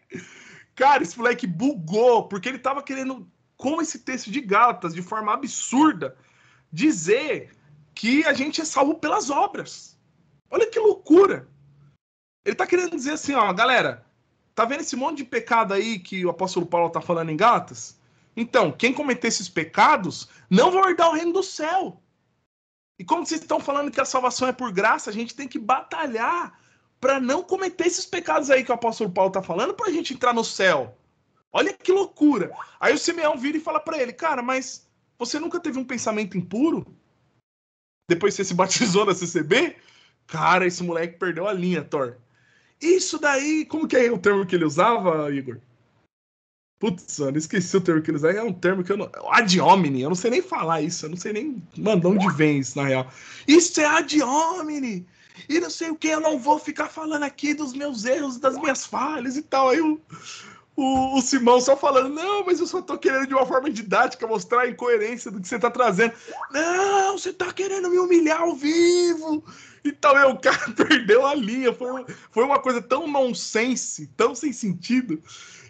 Cara, esse moleque bugou, porque ele tava querendo com esse texto de Gálatas, de forma absurda, dizer que a gente é salvo pelas obras. Olha que loucura! Ele está querendo dizer assim, ó, galera, tá vendo esse monte de pecado aí que o apóstolo Paulo está falando em Gálatas? Então, quem cometer esses pecados não vai herdar o reino do céu. E como vocês estão falando que a salvação é por graça, a gente tem que batalhar para não cometer esses pecados aí que o apóstolo Paulo está falando para a gente entrar no céu. Olha que loucura. Aí o Simeão vira e fala para ele, cara, mas você nunca teve um pensamento impuro? Depois você se batizou na CCB? Cara, esse moleque perdeu a linha, Thor. Isso daí, como que é o termo que ele usava, Igor? Putz, mano, esqueci o termo que ele usava. É um termo que eu não. Ad hominem, eu não sei nem falar isso, eu não sei nem. Mandão de vem isso, na real. Isso é ad hominem! E não sei o que, eu não vou ficar falando aqui dos meus erros, das minhas falhas e tal. Aí o, o, o, Simão só falando, não, mas eu só tô querendo de uma forma didática mostrar a incoerência do que você tá trazendo. Não, você tá querendo me humilhar ao vivo. Então, meu, é, o cara perdeu a linha. Foi, foi uma coisa tão nonsense, tão sem sentido,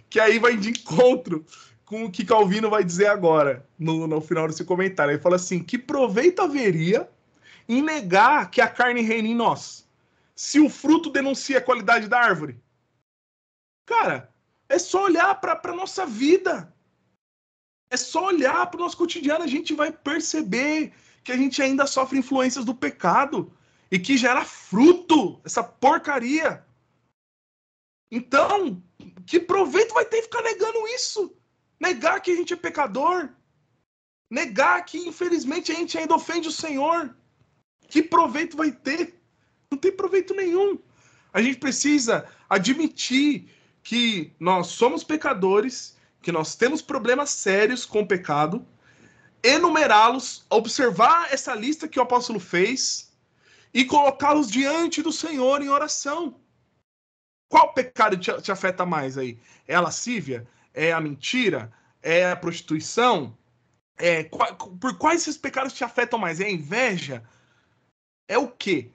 que aí vai de encontro com o que Calvino vai dizer agora, no, no final desse comentário. Ele fala assim: que proveito haveria em negar que a carne reina em nós, se o fruto denuncia a qualidade da árvore? Cara, é só olhar para a nossa vida. É só olhar para o nosso cotidiano, a gente vai perceber que a gente ainda sofre influências do pecado e que gera fruto essa porcaria. Então, que proveito vai ter ficar negando isso? Negar que a gente é pecador? Negar que, infelizmente, a gente ainda ofende o Senhor? Que proveito vai ter? Não tem proveito nenhum. A gente precisa admitir que nós somos pecadores, que nós temos problemas sérios com o pecado, enumerá-los, observar essa lista que o apóstolo fez e colocá-los diante do Senhor em oração. Qual pecado te, te afeta mais aí? É a lascívia? É a mentira? É a prostituição? É, por quais esses pecados te afetam mais? É a inveja? É o quê?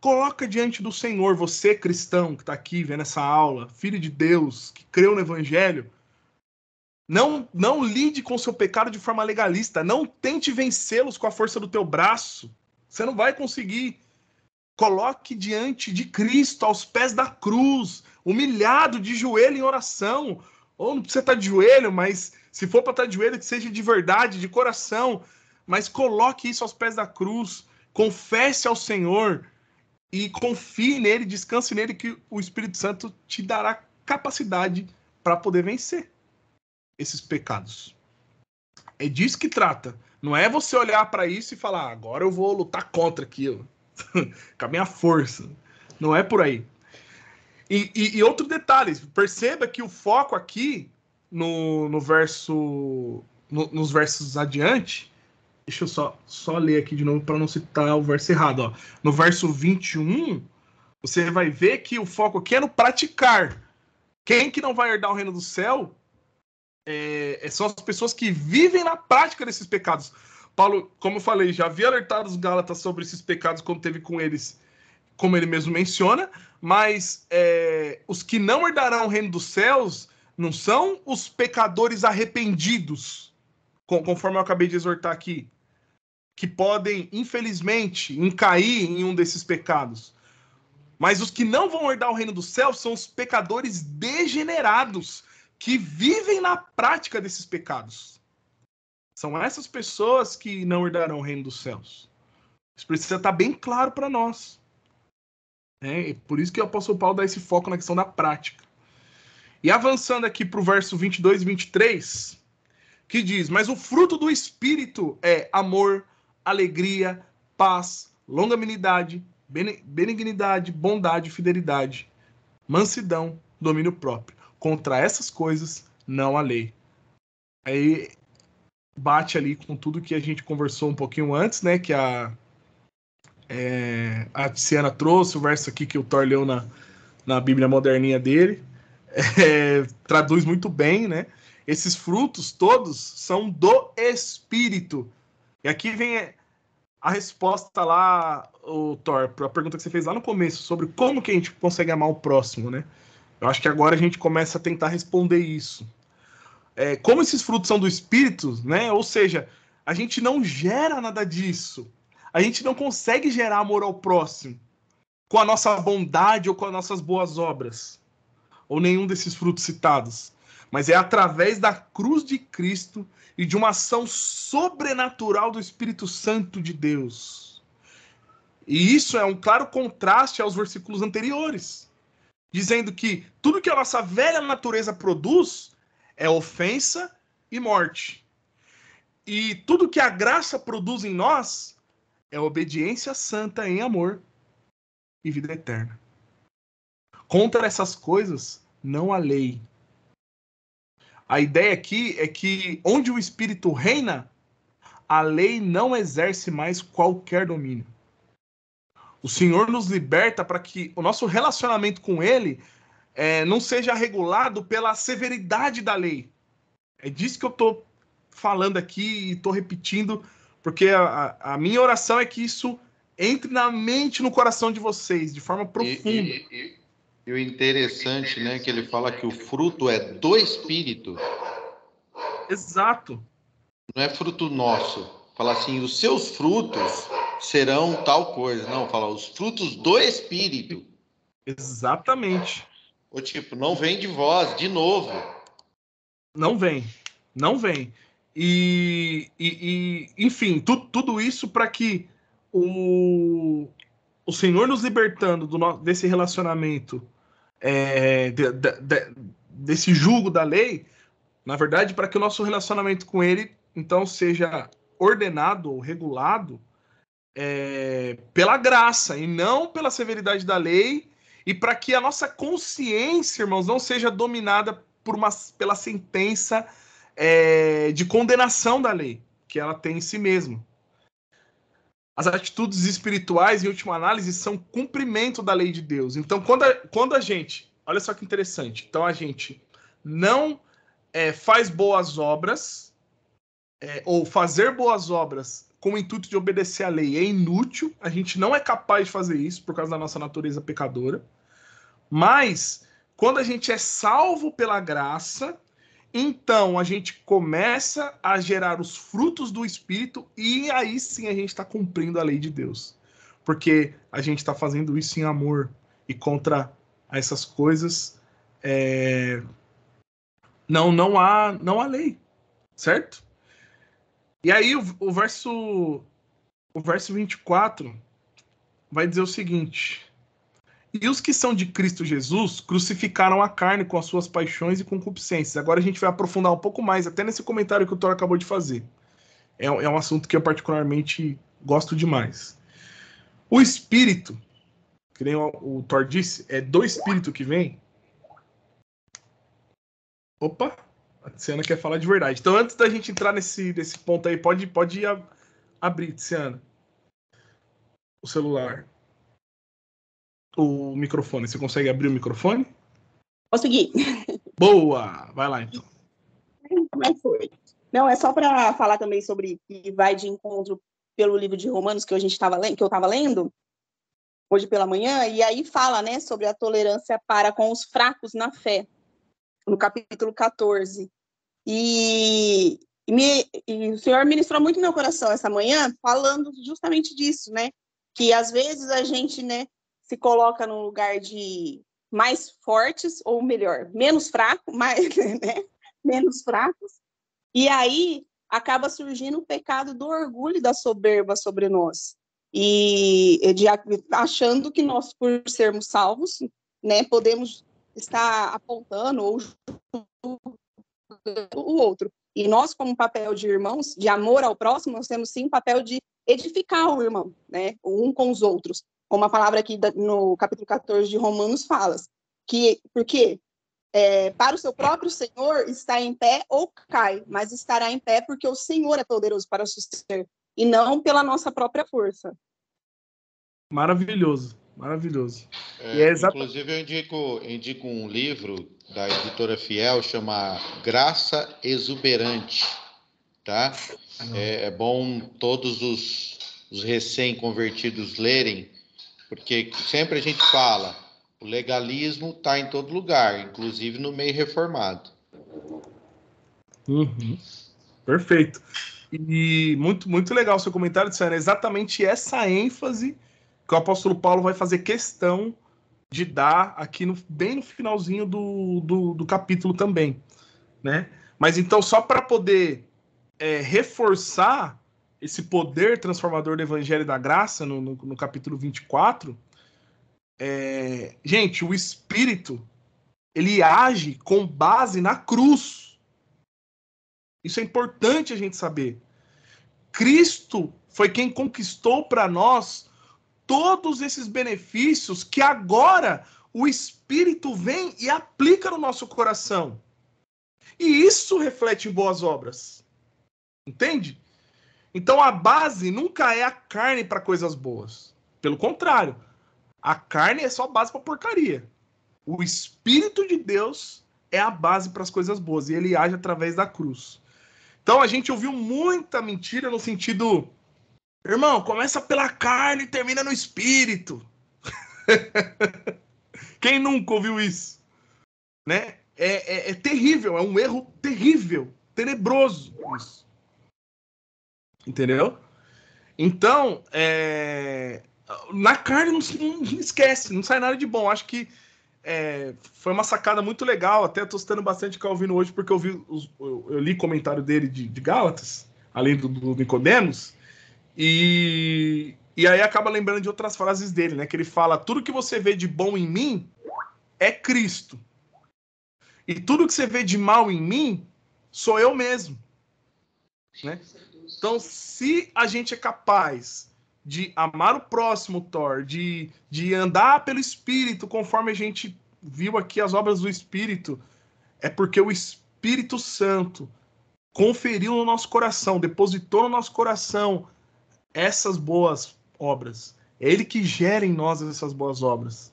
coloca diante do Senhor, você cristão que está aqui vendo essa aula, filho de Deus, que creu no Evangelho, não, não lide com seu pecado de forma legalista. Não tente vencê-los com a força do teu braço. Você não vai conseguir. Coloque diante de Cristo, aos pés da cruz, humilhado, de joelho em oração. Ou não precisa estar tá de joelho, mas se for para estar tá de joelho, que seja de verdade, de coração. Mas coloque isso aos pés da cruz. Confesse ao Senhor e confie nele, descanse nele, que o Espírito Santo te dará capacidade para poder vencer esses pecados. É disso que trata. Não é você olhar para isso e falar, ah, agora eu vou lutar contra aquilo, com a minha força. Não é por aí. E, e, e outro detalhe, perceba que o foco aqui no, no verso, no, nos versos adiante, Deixa eu só, só ler aqui de novo para não citar o verso errado. Ó. No verso 21, você vai ver que o foco aqui é no praticar. Quem que não vai herdar o reino do céu é, é, são as pessoas que vivem na prática desses pecados. Paulo, como eu falei, já havia alertado os Gálatas sobre esses pecados quando teve com eles, como ele mesmo menciona, mas é, os que não herdarão o reino dos céus não são os pecadores arrependidos, conforme eu acabei de exortar aqui, que podem, infelizmente, encair em um desses pecados. Mas os que não vão herdar o reino do céu são os pecadores degenerados que vivem na prática desses pecados. São essas pessoas que não herdarão o reino dos céus. Isso precisa estar bem claro para nós. É, por isso que o apóstolo Paulo dá esse foco na questão da prática. E avançando aqui para o verso 22 e 23, que diz: Mas o fruto do Espírito é amor, alegria, paz, longanimidade, benignidade, bondade, fidelidade, mansidão, domínio próprio. Contra essas coisas não há lei. Aí bate ali com tudo que a gente conversou um pouquinho antes, né? Que a é, a Tiziana trouxe o verso aqui que o Thor leu na, na Bíblia moderninha dele. É, traduz muito bem, né? Esses frutos todos são do Espírito. E aqui vem é, a resposta lá, o Thor, para a pergunta que você fez lá no começo sobre como que a gente consegue amar o próximo, né? Eu acho que agora a gente começa a tentar responder isso. É, como esses frutos são do espírito, né? Ou seja, a gente não gera nada disso. A gente não consegue gerar amor ao próximo com a nossa bondade ou com as nossas boas obras, ou nenhum desses frutos citados. Mas é através da cruz de Cristo e de uma ação sobrenatural do Espírito Santo de Deus. E isso é um claro contraste aos versículos anteriores, dizendo que tudo que a nossa velha natureza produz é ofensa e morte. E tudo que a graça produz em nós é obediência santa em amor e vida eterna. Contra essas coisas não há lei. A ideia aqui é que onde o espírito reina, a lei não exerce mais qualquer domínio. O Senhor nos liberta para que o nosso relacionamento com Ele é, não seja regulado pela severidade da lei. É disso que eu estou falando aqui e estou repetindo, porque a, a, minha oração é que isso entre na mente e no coração de vocês de forma profunda. E, e, e, e o interessante, né, que ele fala que o fruto é do Espírito. Exato. Não é fruto nosso. Fala assim, os seus frutos serão tal coisa. Não, fala os frutos do Espírito. Exatamente. O tipo, não vem de vós, de novo. Não vem, não vem. E, e, e enfim, tu, tudo isso para que o, o Senhor nos libertando do, desse relacionamento é, de, de, desse julgo da lei, na verdade, para que o nosso relacionamento com ele, então, seja ordenado ou regulado é, pela graça e não pela severidade da lei, e para que a nossa consciência, irmãos, não seja dominada por uma, pela sentença é, de condenação da lei que ela tem em si mesma. As atitudes espirituais, em última análise, são cumprimento da lei de Deus. Então, quando a, quando a gente. Olha só que interessante. Então, a gente não é, faz boas obras, é, ou fazer boas obras com o intuito de obedecer à lei é inútil. A gente não é capaz de fazer isso por causa da nossa natureza pecadora. Mas, quando a gente é salvo pela graça, então a gente começa a gerar os frutos do Espírito e aí sim a gente está cumprindo a lei de Deus, porque a gente está fazendo isso em amor e contra essas coisas é... não não há não há lei, certo? E aí o, o verso o verso 24 vai dizer o seguinte: e os que são de Cristo Jesus crucificaram a carne com as suas paixões e concupiscências. Agora a gente vai aprofundar um pouco mais, até nesse comentário que o Thor acabou de fazer. É, é um assunto que eu particularmente gosto demais. O espírito, que nem o, o Thor disse, é do espírito que vem. Opa, a Tiziana quer falar de verdade. Então, antes da gente entrar nesse, nesse ponto aí, pode, pode abrir, Tiziana, o celular o microfone. Você consegue abrir o microfone? Consegui. Boa! Vai lá, então. É que foi. Não, é só para falar também sobre que vai de encontro pelo livro de Romanos que a gente estava que eu estava lendo hoje pela manhã, e aí fala, né, sobre a tolerância para com os fracos na fé, no capítulo 14. E, e, me, e o Senhor ministrou muito meu coração essa manhã, falando justamente disso, né, que às vezes a gente, né, se coloca no lugar de mais fortes, ou melhor, menos fracos, mais, né? menos fracos, e aí acaba surgindo o pecado do orgulho e da soberba sobre nós. E de, achando que nós, por sermos salvos, né, podemos estar apontando ou o outro. E nós, como papel de irmãos, de amor ao próximo, nós temos sim o papel de edificar o irmão, né, um com os outros como a palavra aqui no capítulo 14 de Romanos fala, que porque é, para o seu próprio Senhor está em pé ou cai, mas estará em pé porque o Senhor é poderoso para sustentar e não pela nossa própria força. Maravilhoso, maravilhoso. É, é exatamente... Inclusive eu indico, indico um livro da editora Fiel chama Graça Exuberante, tá? É, é bom todos os, os recém-convertidos lerem porque sempre a gente fala, o legalismo está em todo lugar, inclusive no meio reformado. Uhum. Perfeito. E muito, muito legal o seu comentário, Sérgio. É exatamente essa ênfase que o apóstolo Paulo vai fazer questão de dar aqui no, bem no finalzinho do, do, do capítulo também. Né? Mas então, só para poder é, reforçar esse poder transformador do Evangelho da Graça, no, no, no capítulo 24, é, gente, o Espírito ele age com base na cruz. Isso é importante a gente saber. Cristo foi quem conquistou para nós todos esses benefícios que agora o Espírito vem e aplica no nosso coração. E isso reflete em boas obras. Entende? Então a base nunca é a carne para coisas boas. Pelo contrário, a carne é só base para porcaria. O espírito de Deus é a base para as coisas boas e ele age através da cruz. Então a gente ouviu muita mentira no sentido, irmão, começa pela carne e termina no espírito. Quem nunca ouviu isso? Né? É, é, é terrível, é um erro terrível, tenebroso isso entendeu? Então, é... na carne não, se, não esquece, não sai nada de bom. Acho que é, foi uma sacada muito legal. Até tô citando bastante Calvino hoje, porque eu, vi os, eu, eu li comentário dele de, de Gálatas, além do, do Nicodemos, e, e aí acaba lembrando de outras frases dele, né? Que ele fala: tudo que você vê de bom em mim é Cristo. E tudo que você vê de mal em mim sou eu mesmo. Né? Então, se a gente é capaz de amar o próximo, Thor, de, de andar pelo Espírito, conforme a gente viu aqui as obras do Espírito, é porque o Espírito Santo conferiu no nosso coração, depositou no nosso coração essas boas obras. É Ele que gera em nós essas boas obras.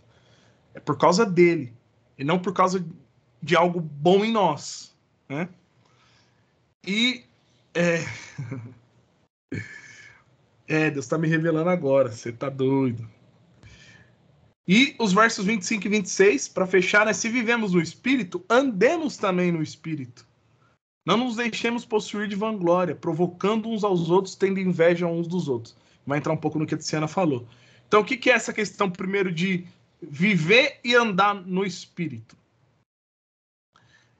É por causa dele, e não por causa de algo bom em nós. Né? E é. É, Deus está me revelando agora. Você tá doido. E os versos 25 e 26, para fechar, né? Se vivemos no espírito, andemos também no espírito. Não nos deixemos possuir de vanglória, provocando uns aos outros, tendo inveja uns dos outros. Vai entrar um pouco no que a Tiziana falou. Então, o que, que é essa questão, primeiro, de viver e andar no espírito?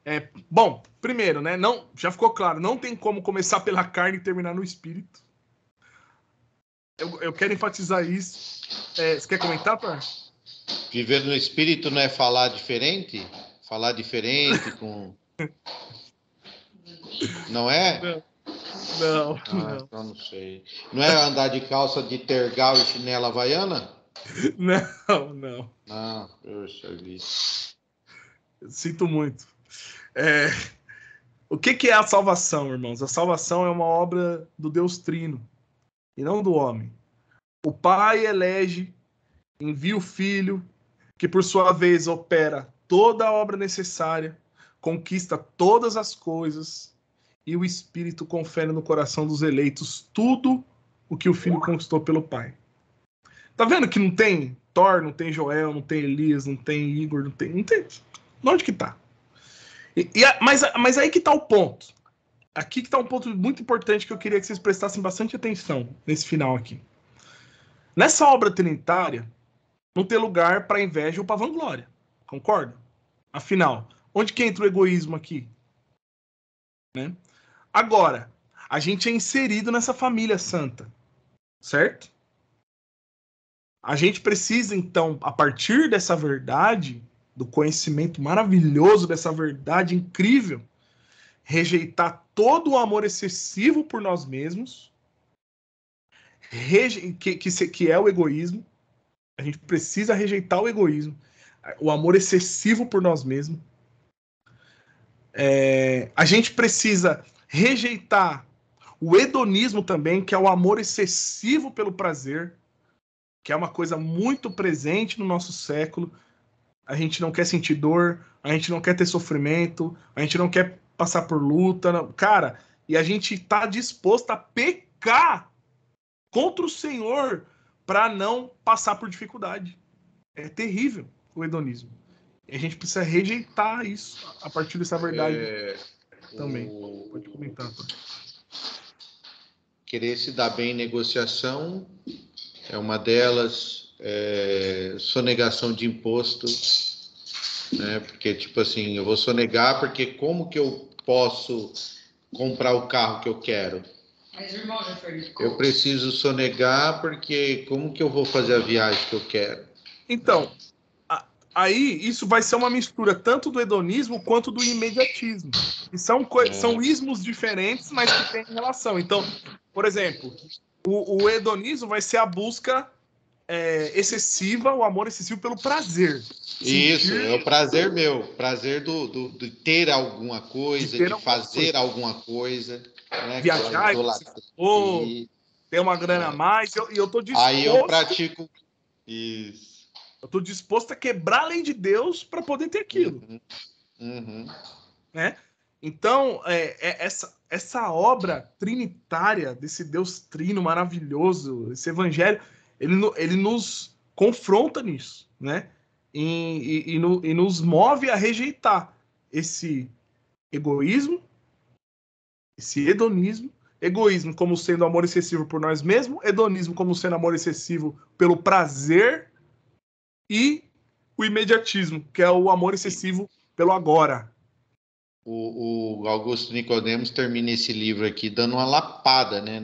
É, bom, primeiro, né? Não, já ficou claro, não tem como começar pela carne e terminar no espírito. Eu, eu quero enfatizar isso. É, você quer comentar, Par? Viver no espírito não é falar diferente? Falar diferente com. não é? Não. Não, ah, não. Então não sei. Não é andar de calça de tergal e chinela havaiana? Não, não. Não, eu li. Sinto muito. É, o que, que é a salvação, irmãos? A salvação é uma obra do Deus Trino e não do homem. O Pai elege, envia o Filho, que por sua vez opera toda a obra necessária, conquista todas as coisas, e o Espírito confere no coração dos eleitos tudo o que o Filho conquistou pelo Pai. Tá vendo que não tem Thor, não tem Joel, não tem Elias, não tem Igor, não tem. Não tem. Onde que tá? E, e a, mas, mas aí que está o ponto. Aqui que está um ponto muito importante que eu queria que vocês prestassem bastante atenção nesse final aqui. Nessa obra trinitária, não tem lugar para inveja ou para vanglória. Concordo? Afinal, onde que entra o egoísmo aqui? Né? Agora, a gente é inserido nessa família santa, certo? A gente precisa, então, a partir dessa verdade, do conhecimento maravilhoso dessa verdade incrível, rejeitar todo o amor excessivo por nós mesmos, que, que, que é o egoísmo. A gente precisa rejeitar o egoísmo, o amor excessivo por nós mesmos. É, a gente precisa rejeitar o hedonismo também, que é o amor excessivo pelo prazer, que é uma coisa muito presente no nosso século a gente não quer sentir dor, a gente não quer ter sofrimento, a gente não quer passar por luta. Não. Cara, e a gente está disposto a pecar contra o Senhor para não passar por dificuldade. É terrível o hedonismo. E a gente precisa rejeitar isso a partir dessa verdade é... também. O... Pode comentar. Querer se dar bem em negociação é uma delas é, sonegação de imposto, né? Porque tipo assim, eu vou sonegar porque como que eu posso comprar o carro que eu quero? Eu preciso sonegar porque como que eu vou fazer a viagem que eu quero? Então, a, aí isso vai ser uma mistura tanto do hedonismo quanto do imediatismo. E são é. são ismos diferentes, mas que têm relação. Então, por exemplo, o, o hedonismo vai ser a busca é, excessiva, o amor excessivo pelo prazer. Isso, é o prazer meu, prazer do, do, do ter alguma coisa, de, de alguma fazer coisa. alguma coisa. Né, Viajar, ou e... ter uma grana né. a mais, e eu, eu tô disposto... Aí eu pratico isso. Eu tô disposto a quebrar a lei de Deus para poder ter aquilo. Uhum. Uhum. Né? Então, é, é, essa, essa obra trinitária desse Deus trino maravilhoso, esse evangelho, ele, ele nos confronta nisso, né? E, e, e, no, e nos move a rejeitar esse egoísmo, esse hedonismo, egoísmo como sendo amor excessivo por nós mesmos, hedonismo como sendo amor excessivo pelo prazer e o imediatismo, que é o amor excessivo pelo agora. O, o Augusto Nicodemos termina esse livro aqui dando uma lapada, né,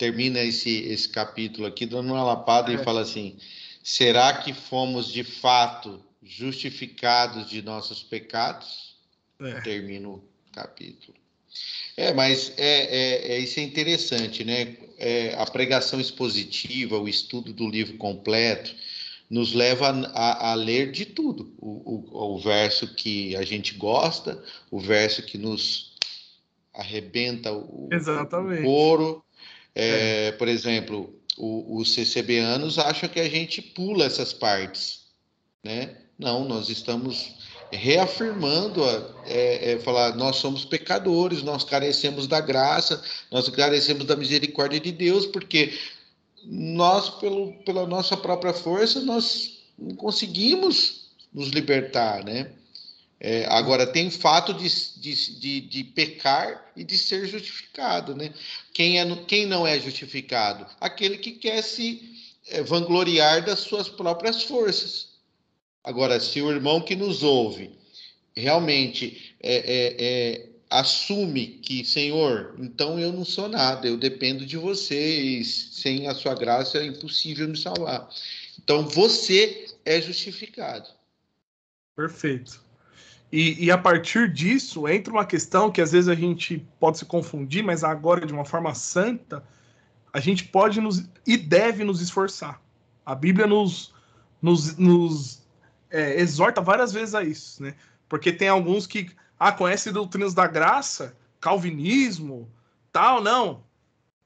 termina esse, esse capítulo aqui dando uma lapada é. e fala assim: será que fomos de fato justificados de nossos pecados? É. Termina o capítulo. É, mas é, é, é isso é interessante, né? É, a pregação expositiva, o estudo do livro completo, nos leva a, a, ler de tudo. O, o, o, verso que a gente gosta, o verso que nos arrebenta o, Exatamente. o couro, é. é, por exemplo, os CCBanos acham que a gente pula essas partes, né? Não, nós estamos reafirmando, é, é, falar, nós somos pecadores, nós carecemos da graça, nós carecemos da misericórdia de Deus, porque nós, pelo, pela nossa própria força, nós não conseguimos nos libertar, né? É, agora, tem o fato de, de, de, de, pecar e de ser justificado. Né? Quem, é, quem não é justificado? Aquele que quer se é, vangloriar das suas próprias forças. Agora, se o irmão que nos ouve realmente é, é, é, assume que, Senhor, então eu não sou nada, eu dependo de vocês, sem a sua graça é impossível me salvar. Então, você é justificado. Perfeito. E, e, a partir disso entra uma questão que às vezes a gente pode se confundir, mas agora de uma forma santa, a gente pode nos e deve nos esforçar. A Bíblia nos, nos, nos é, exorta várias vezes a isso, né? Porque tem alguns que ah, conhecem doutrinas da graça, calvinismo, tal, não.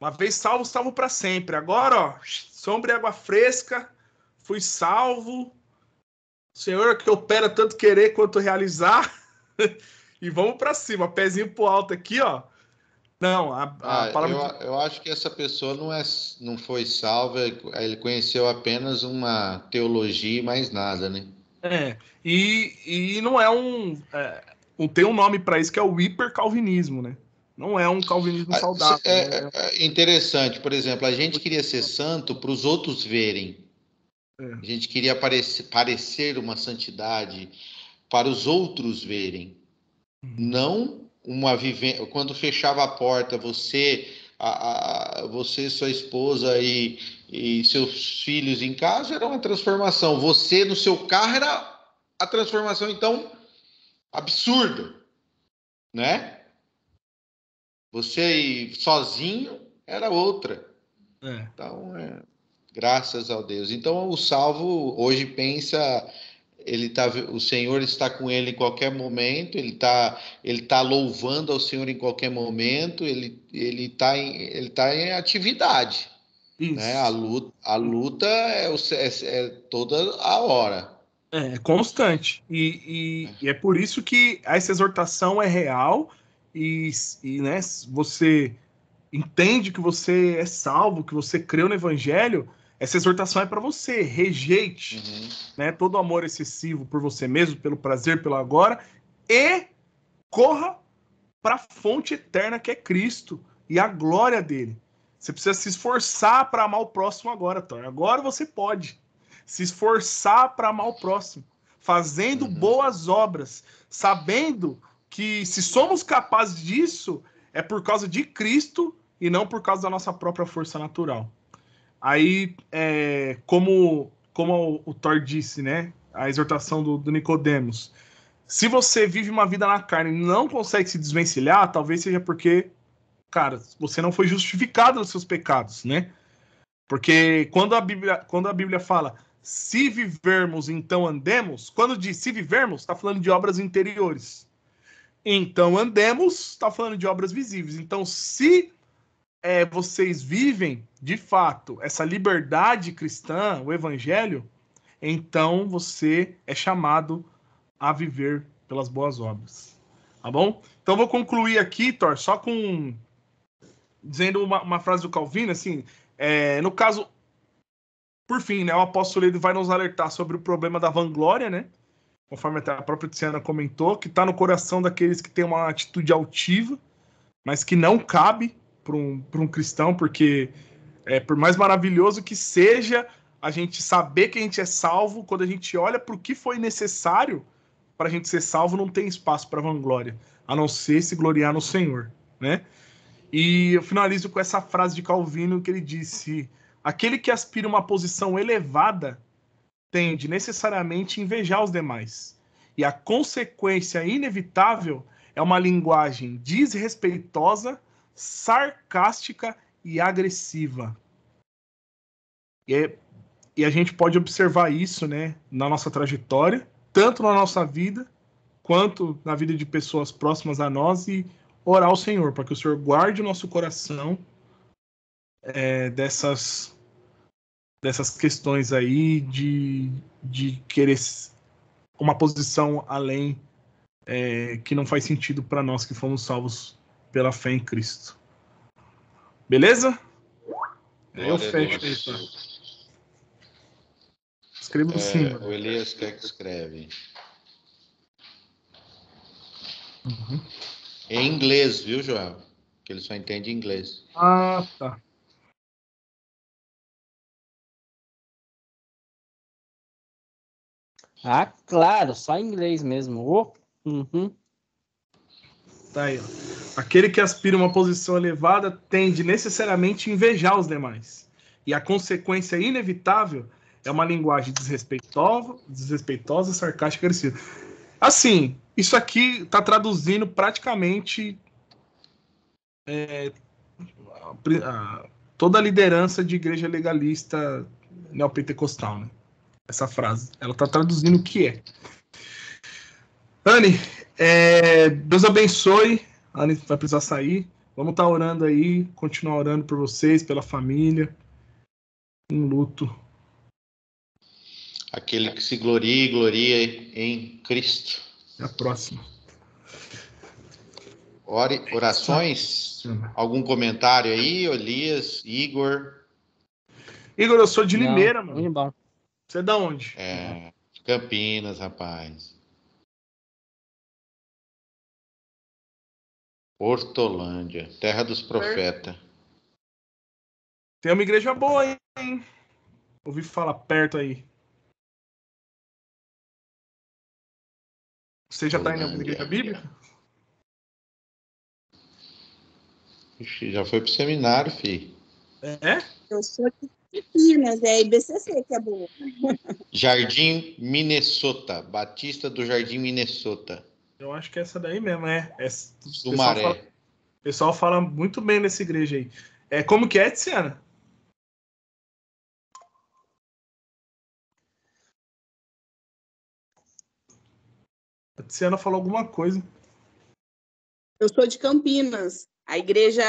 Uma vez salvo, salvo para sempre. Agora, ó, sombra e água fresca, fui salvo, Senhor é que opera tanto querer quanto realizar. e vamos para cima, pezinho pro alto aqui, ó. Não, a, a ah, palavra... eu, eu, acho que essa pessoa não, é, não foi salva, ele conheceu apenas uma teologia e mais nada, né? É, e, e não é um. É, tem um nome para isso que é o hipercalvinismo, né? Não é um calvinismo ah, saudável. É, né? É, é, interessante, por exemplo, a gente queria ser santo para os outros verem. É. A gente queria parecer, parecer uma santidade para os outros verem. Uhum. Não uma vivência. Quando fechava a porta, você, a, a, você sua esposa e, e seus filhos em casa era uma transformação. Você no seu carro era a transformação, então, absurda. Né? Você sozinho era outra. É. Então, é. Graças ao Deus. Então o salvo hoje pensa ele tá, o Senhor está com ele em qualquer momento, ele está ele tá louvando ao Senhor em qualquer momento, ele está em, ele tá em atividade. Né? A, luta, a luta é, é, é, toda a hora. É, é constante. E, e, é. e é por isso que essa exortação é real e, e né, você entende que você é salvo, que você creu no Evangelho, essa exortação é para você, rejeite uhum. né, todo amor excessivo por você mesmo, pelo prazer, pelo agora, e corra para a fonte eterna que é Cristo e a glória dele. Você precisa se esforçar para amar o próximo agora, Tony. Agora você pode se esforçar para amar o próximo, fazendo uhum. boas obras, sabendo que se somos capazes disso, é por causa de Cristo e não por causa da nossa própria força natural. Aí, é, como, como o Thor disse, né? A exortação do, do Nicodemos. Se você vive uma vida na carne e não consegue se desvencilhar, talvez seja porque, cara, você não foi justificado dos seus pecados, né? Porque quando a Bíblia, quando a Bíblia fala se vivermos, então andemos, quando diz se vivermos, está falando de obras interiores. Então andemos, está falando de obras visíveis. Então, se é, vocês vivem, de fato, essa liberdade cristã, o evangelho, então você é chamado a viver pelas boas obras. Tá bom? Então vou concluir aqui, Thor, só com. dizendo uma, uma frase do Calvino, assim. É, no caso, por fim, né, o apóstolo ele vai nos alertar sobre o problema da vanglória, né? Conforme até a própria Tiziana comentou, que está no coração daqueles que têm uma atitude altiva, mas que não cabe para um, um cristão, porque é, por mais maravilhoso que seja a gente saber que a gente é salvo, quando a gente olha para o que foi necessário para a gente ser salvo, não tem espaço para vanglória, a não ser se gloriar no Senhor, né? E eu finalizo com essa frase de Calvino que ele disse: aquele que aspira uma posição elevada tende necessariamente a invejar os demais. E a consequência inevitável é uma linguagem desrespeitosa sarcástica e agressiva. E, é, e a gente pode observar isso né, na nossa trajetória, tanto na nossa vida, quanto na vida de pessoas próximas a nós, e orar ao Senhor, para que o Senhor guarde o nosso coração é, dessas, dessas questões aí de, de querer uma posição além é, que não faz sentido para nós que fomos salvos pela fé em Cristo. Beleza? Glória Eu fecho isso. Tá? Escreva em é, cima. O Elias quer que escreve. Uhum. Em inglês, viu, João? Que ele só entende inglês. Ah, tá. Ah, claro, só inglês mesmo. Oh, uhum. Tá aí, ó. Aquele que aspira uma posição elevada tende necessariamente a invejar os demais. E a consequência inevitável é uma linguagem desrespeitosa, desrespeitosa sarcástica, agressiva. Assim, isso aqui está traduzindo praticamente é, a, a, toda a liderança de igreja legalista neopentecostal, né? Essa frase. Ela está traduzindo o que é. Anne, é, Deus abençoe. A Anne vai precisar sair. Vamos estar tá orando aí, continuar orando por vocês, pela família. Um luto. Aquele que se glorie, gloria em Cristo. É a próxima. Ore, orações? Algum comentário aí, Elias, Igor? Igor, eu sou de Não, Limeira, mano. Você é da onde? É, Campinas, rapaz. Hortolândia, terra dos profetas. Tem uma igreja boa, hein? Ouvi falar perto aí. Você já está em alguma igreja bíblica? Ixi, já foi pro seminário, fi. É? Eu sou aqui de Minas, é IBCC que é boa. Jardim Minnesota, Batista do Jardim Minnesota. Eu acho que é essa daí mesmo, né? é. é do pessoal Maré. Fala, pessoal fala muito bem nessa igreja aí. É, como que é, Tiziana? A Tiziana falou alguma coisa. Eu sou de Campinas. A igreja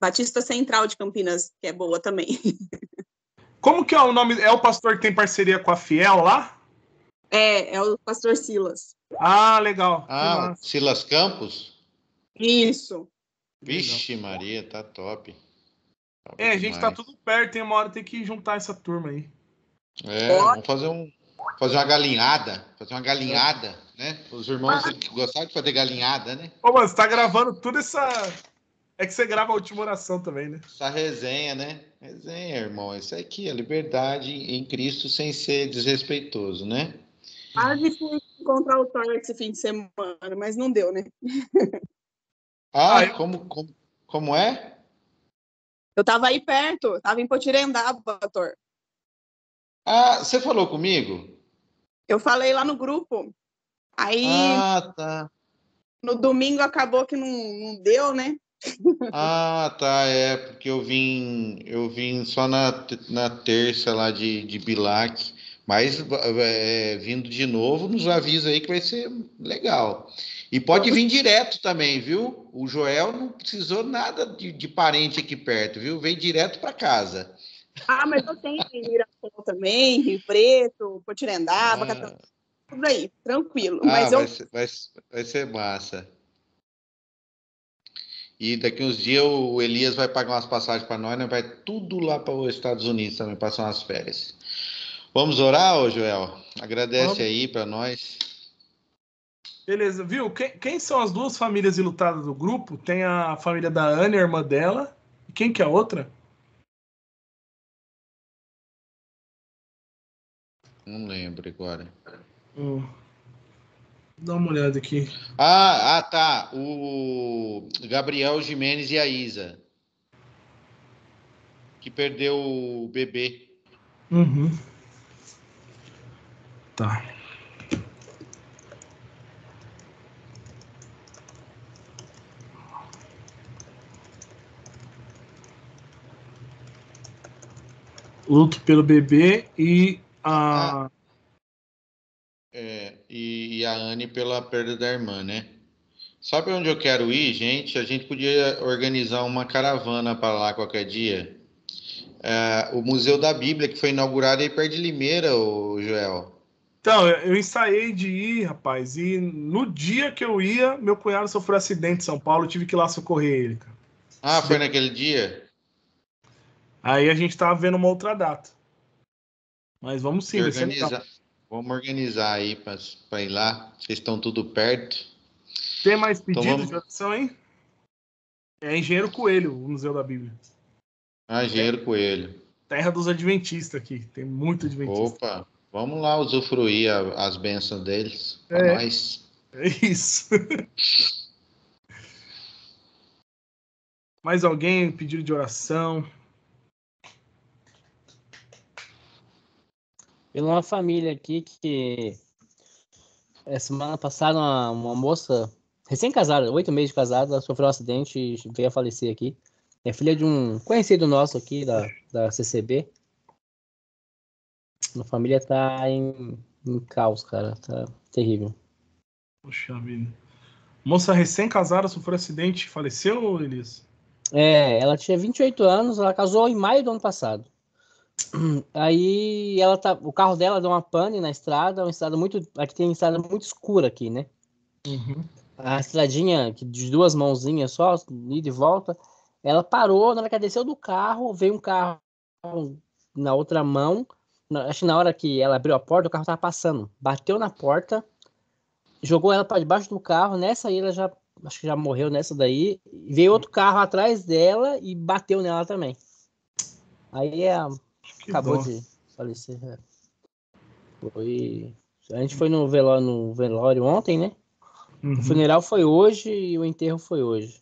Batista Central de Campinas, que é boa também. Como que é o nome? É o pastor que tem parceria com a Fiel lá? É, é o pastor Silas. Ah, legal. Ah, Silas Campos? Isso. Vixe, legal. Maria, tá top. é, a gente tá tudo perto, tem uma hora tem que juntar essa turma aí. É, Pode? vamos fazer um fazer uma galinhada, fazer uma galinhada, né? Os irmãos ah. gostaram de fazer galinhada, né? Ô, mano, você tá gravando tudo essa é que você grava a última oração também, né? Essa resenha, né? Resenha, irmão. Isso aqui, a liberdade em Cristo sem ser desrespeitoso, né? Ah, difícil encontrar o Thor esse fim de semana, mas não deu, né? ah, ah como, como, como é? Eu tava aí perto, tava em Potirendaba, Thor. Ah, você falou comigo? Eu falei lá no grupo. Aí. Ah, tá. No domingo acabou que não, não deu, né? ah, tá, é, porque eu vim, eu vim só na, na terça lá de, de Bilac. Mas é, vindo de novo, nos avisa aí que vai ser legal. E pode vir direto também, viu? O Joel não precisou nada de, de parente aqui perto, viu? Vem direto para casa. Ah, mas eu tenho em Mirassol também, Rio Preto, Potirendaba, ah. tudo aí, tranquilo. Ah, mas eu... vai, ser, vai, vai ser massa. E daqui uns dias o Elias vai pagar umas passagens para nós, né? Vai tudo lá para os Estados Unidos também, passar umas férias. Vamos orar, ô Joel? Agradece Vamos. aí para nós. Beleza, viu? Quem, quem, são as duas famílias ilutadas do grupo? Tem a família da Ana, irmã dela. E quem que é a outra? Não lembro agora. Hum. Dá uma olhada aqui. Ah, ah, tá. O Gabriel Jimenez e a Isa. Que perdeu o bebê. Uhum. Tá. Luto pelo bebê e a. É, é, e, e a Anne pela perda da irmã, né? Sabe onde eu quero ir, gente? A gente podia organizar uma caravana para lá qualquer dia. É, o Museu da Bíblia, que foi inaugurado aí perto de Limeira, o Joel. Então, eu ensaiei de ir, rapaz, e no dia que eu ia, meu cunhado sofreu um acidente em São Paulo, tive que ir lá socorrer ele, cara. Ah, foi naquele dia? Aí a gente tava vendo uma outra data. Mas vamos sim, organiza... Vamos organizar aí para ir lá. Vocês estão tudo perto. Tem mais pedidos então vamos... de oração, hein? É Engenheiro Coelho, o Museu da Bíblia. Ah, Engenheiro Coelho. Terra dos Adventistas aqui. Tem muito Adventista. Opa! Vamos lá usufruir a, as bênçãos deles. É, nós. é isso. Mais alguém pedido de oração? Pela uma família aqui que eh, semana passada uma, uma moça recém-casada, oito meses de casada, sofreu um acidente e veio a falecer aqui. É filha de um conhecido nosso aqui da, da CCB. Minha família tá em, em caos, cara. Tá terrível. Poxa vida. Moça recém-casada sofreu acidente faleceu, Elias? É, ela tinha 28 anos, ela casou em maio do ano passado. Aí ela tá, o carro dela deu uma pane na estrada, uma estrada muito, aqui tem estrada muito escura aqui, né? Uhum. A estradinha de duas mãozinhas só, de volta. Ela parou, na hora que ela desceu do carro, veio um carro na outra mão, acho que na hora que ela abriu a porta, o carro estava passando. Bateu na porta, jogou ela para debaixo do carro. Nessa aí ela já, acho que já morreu nessa daí. Veio outro carro atrás dela e bateu nela também. Aí é, acabou dó. de falecer. É. Foi. A gente foi no velório, no velório ontem, né? Uhum. O funeral foi hoje e o enterro foi hoje.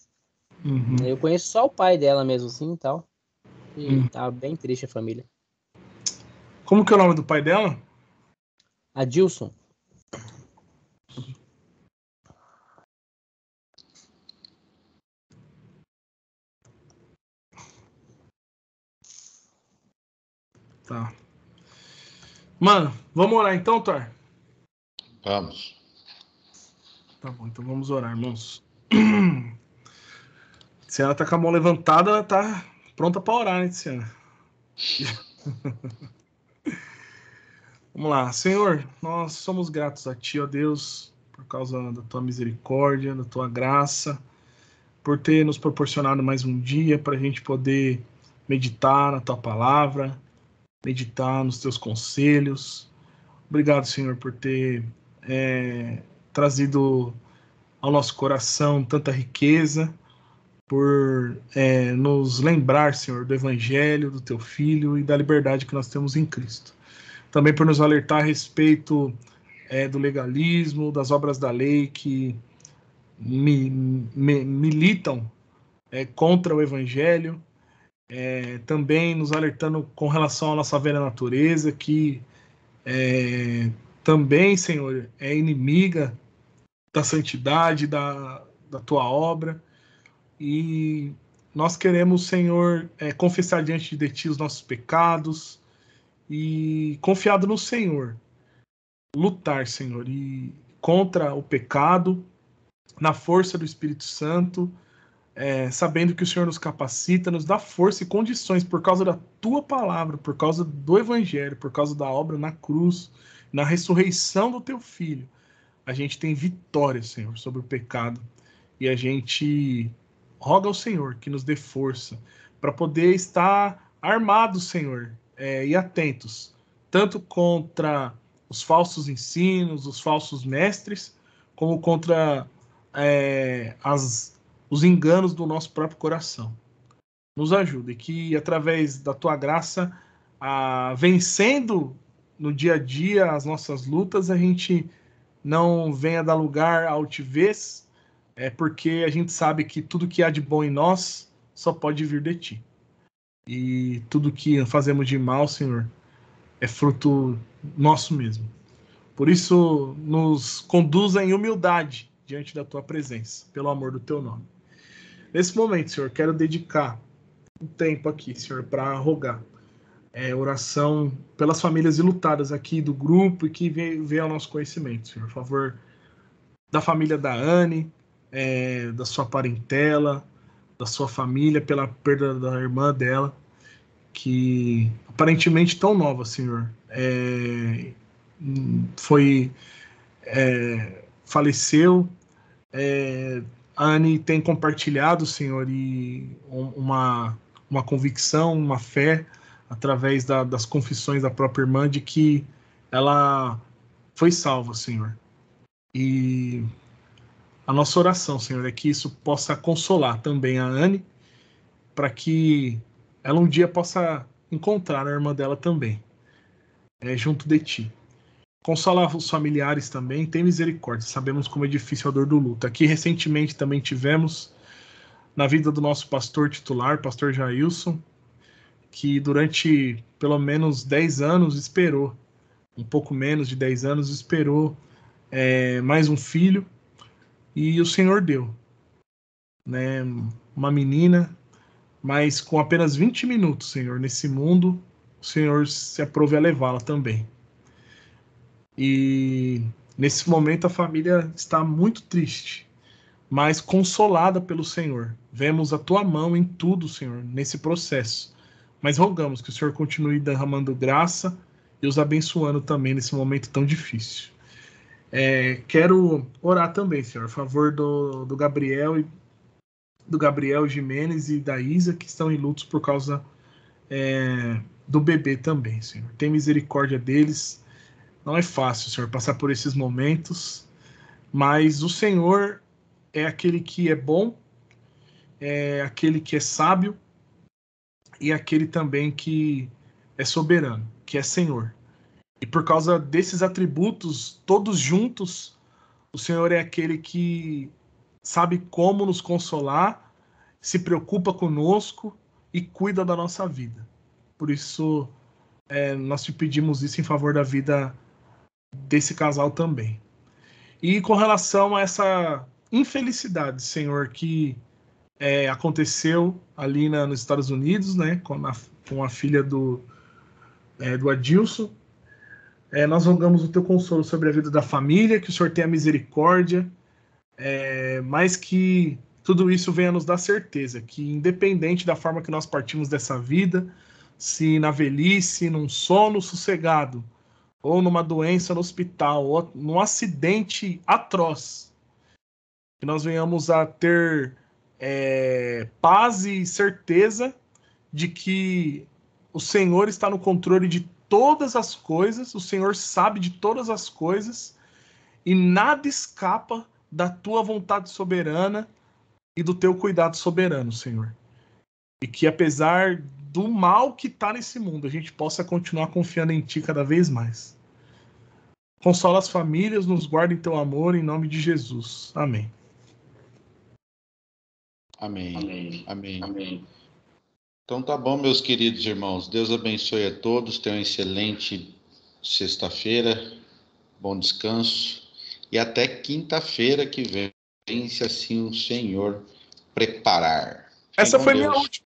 Uhum. Eu conheço só o pai dela mesmo, assim e tal. E uhum. tá bem triste a família. Como que é o nome do pai dela? Adilson. Tá. Mano, vamos orar então, Thor? Vamos. Tá bom, então vamos orar, irmãos. Tiziana tá com a mão levantada, ela tá pronta pra orar, né, Tiziana? Vamos lá. Senhor, nós somos gratos a Ti, ó Deus, por causa da Tua misericórdia, da Tua graça, por ter nos proporcionado mais um dia para a gente poder meditar na Tua palavra, meditar nos Teus conselhos. Obrigado, Senhor, por ter é, trazido ao nosso coração tanta riqueza, por é, nos lembrar, Senhor, do Evangelho, do Teu Filho e da liberdade que nós temos em Cristo também por nos alertar a respeito é, do legalismo, das obras da lei que mi, mi, militam é, contra o evangelho, é, também nos alertando com relação à nossa velha natureza, que é, também, Senhor, é inimiga da santidade, da, da tua obra, e nós queremos, Senhor, é, confessar diante de ti os nossos pecados e confiado no Senhor. Lutar, Senhor, e contra o pecado, na força do Espírito Santo, é, sabendo que o Senhor nos capacita, nos dá força e condições por causa da tua palavra, por causa do Evangelho, por causa da obra na cruz, na ressurreição do teu filho. A gente tem vitória, Senhor, sobre o pecado e a gente roga ao Senhor que nos dê força para poder estar armado, Senhor, é, e atentos, tanto contra os falsos ensinos, os falsos mestres, como contra é, as, os enganos do nosso próprio coração. Nos ajude, que através da tua graça, a, vencendo no dia a dia as nossas lutas, a gente não venha dar lugar à altivez, é porque a gente sabe que tudo que há de bom em nós só pode vir de ti e tudo que fazemos de mal, Senhor, é fruto nosso mesmo. Por isso, nos conduza em humildade diante da tua presença, pelo amor do teu nome. Nesse momento, Senhor, quero dedicar um tempo aqui, Senhor, para rogar é, oração pelas famílias ilutadas aqui do grupo e que vem, ao nosso conhecimento, Senhor. Por favor, da família da Anne, é, da sua parentela, da sua família, pela perda da irmã dela que aparentemente tão nova, senhor, é, foi é, faleceu. É, a Anne tem compartilhado, senhor, e uma uma convicção, uma fé através da, das confissões da própria irmã de que ela foi salva, senhor. E a nossa oração, Senhor, é que isso possa consolar também a Anne, para que ela um dia possa encontrar a irmã dela também, é, junto de ti. Consola os familiares também, tem misericórdia. Sabemos como é difícil a dor do luto. Aqui recentemente também tivemos na vida do nosso pastor titular, pastor Jailson, que durante pelo menos 10 anos esperou, um pouco menos de 10 anos, esperou é, mais um filho e o Senhor deu. Né? Uma menina mas com apenas 20 minutos, Senhor, nesse mundo, o Senhor se aprove a levá-la também. E nesse momento a família está muito triste, mas consolada pelo Senhor. Vemos a tua mão em tudo, Senhor, nesse processo. Mas rogamos que o Senhor continue derramando graça e os abençoando também nesse momento tão difícil. É, quero orar também, Senhor, a favor do, do Gabriel e do Gabriel Jimenez e da Isa, que estão em lutos por causa é, do bebê também, Senhor. Tem misericórdia deles. Não é fácil, Senhor, passar por esses momentos, mas o Senhor é aquele que é bom, é aquele que é sábio e é aquele também que é soberano, que é Senhor. E por causa desses atributos, todos juntos, o Senhor é aquele que sabe como nos consolar, se preocupa conosco e cuida da nossa vida. Por isso, é, nós te pedimos isso em favor da vida desse casal também. E com relação a essa infelicidade, Senhor, que é, aconteceu ali na, nos Estados Unidos, né, com a, com a filha do, é, do Adilson, é, nós rogamos o teu consolo sobre a vida da família, que o Senhor tenha misericórdia é, mas que tudo isso venha nos dar certeza que, independente da forma que nós partimos dessa vida, se na velhice, num sono sossegado, ou numa doença no hospital, ou num acidente atroz, que nós venhamos a ter é, paz e certeza de que o Senhor está no controle de todas as coisas, o Senhor sabe de todas as coisas e nada escapa da tua vontade soberana e do teu cuidado soberano, Senhor. E que apesar do mal que está nesse mundo, a gente possa continuar confiando em Ti cada vez mais. Consola as famílias, nos guarda em Teu amor, em nome de Jesus. Amém. Amém. Amém. Amém. Amém. Então tá bom, meus queridos irmãos. Deus abençoe a todos. Tenham uma excelente sexta-feira. Bom descanso e até quinta-feira que vem, se assim o Senhor preparar. Essa foi Deus. minha última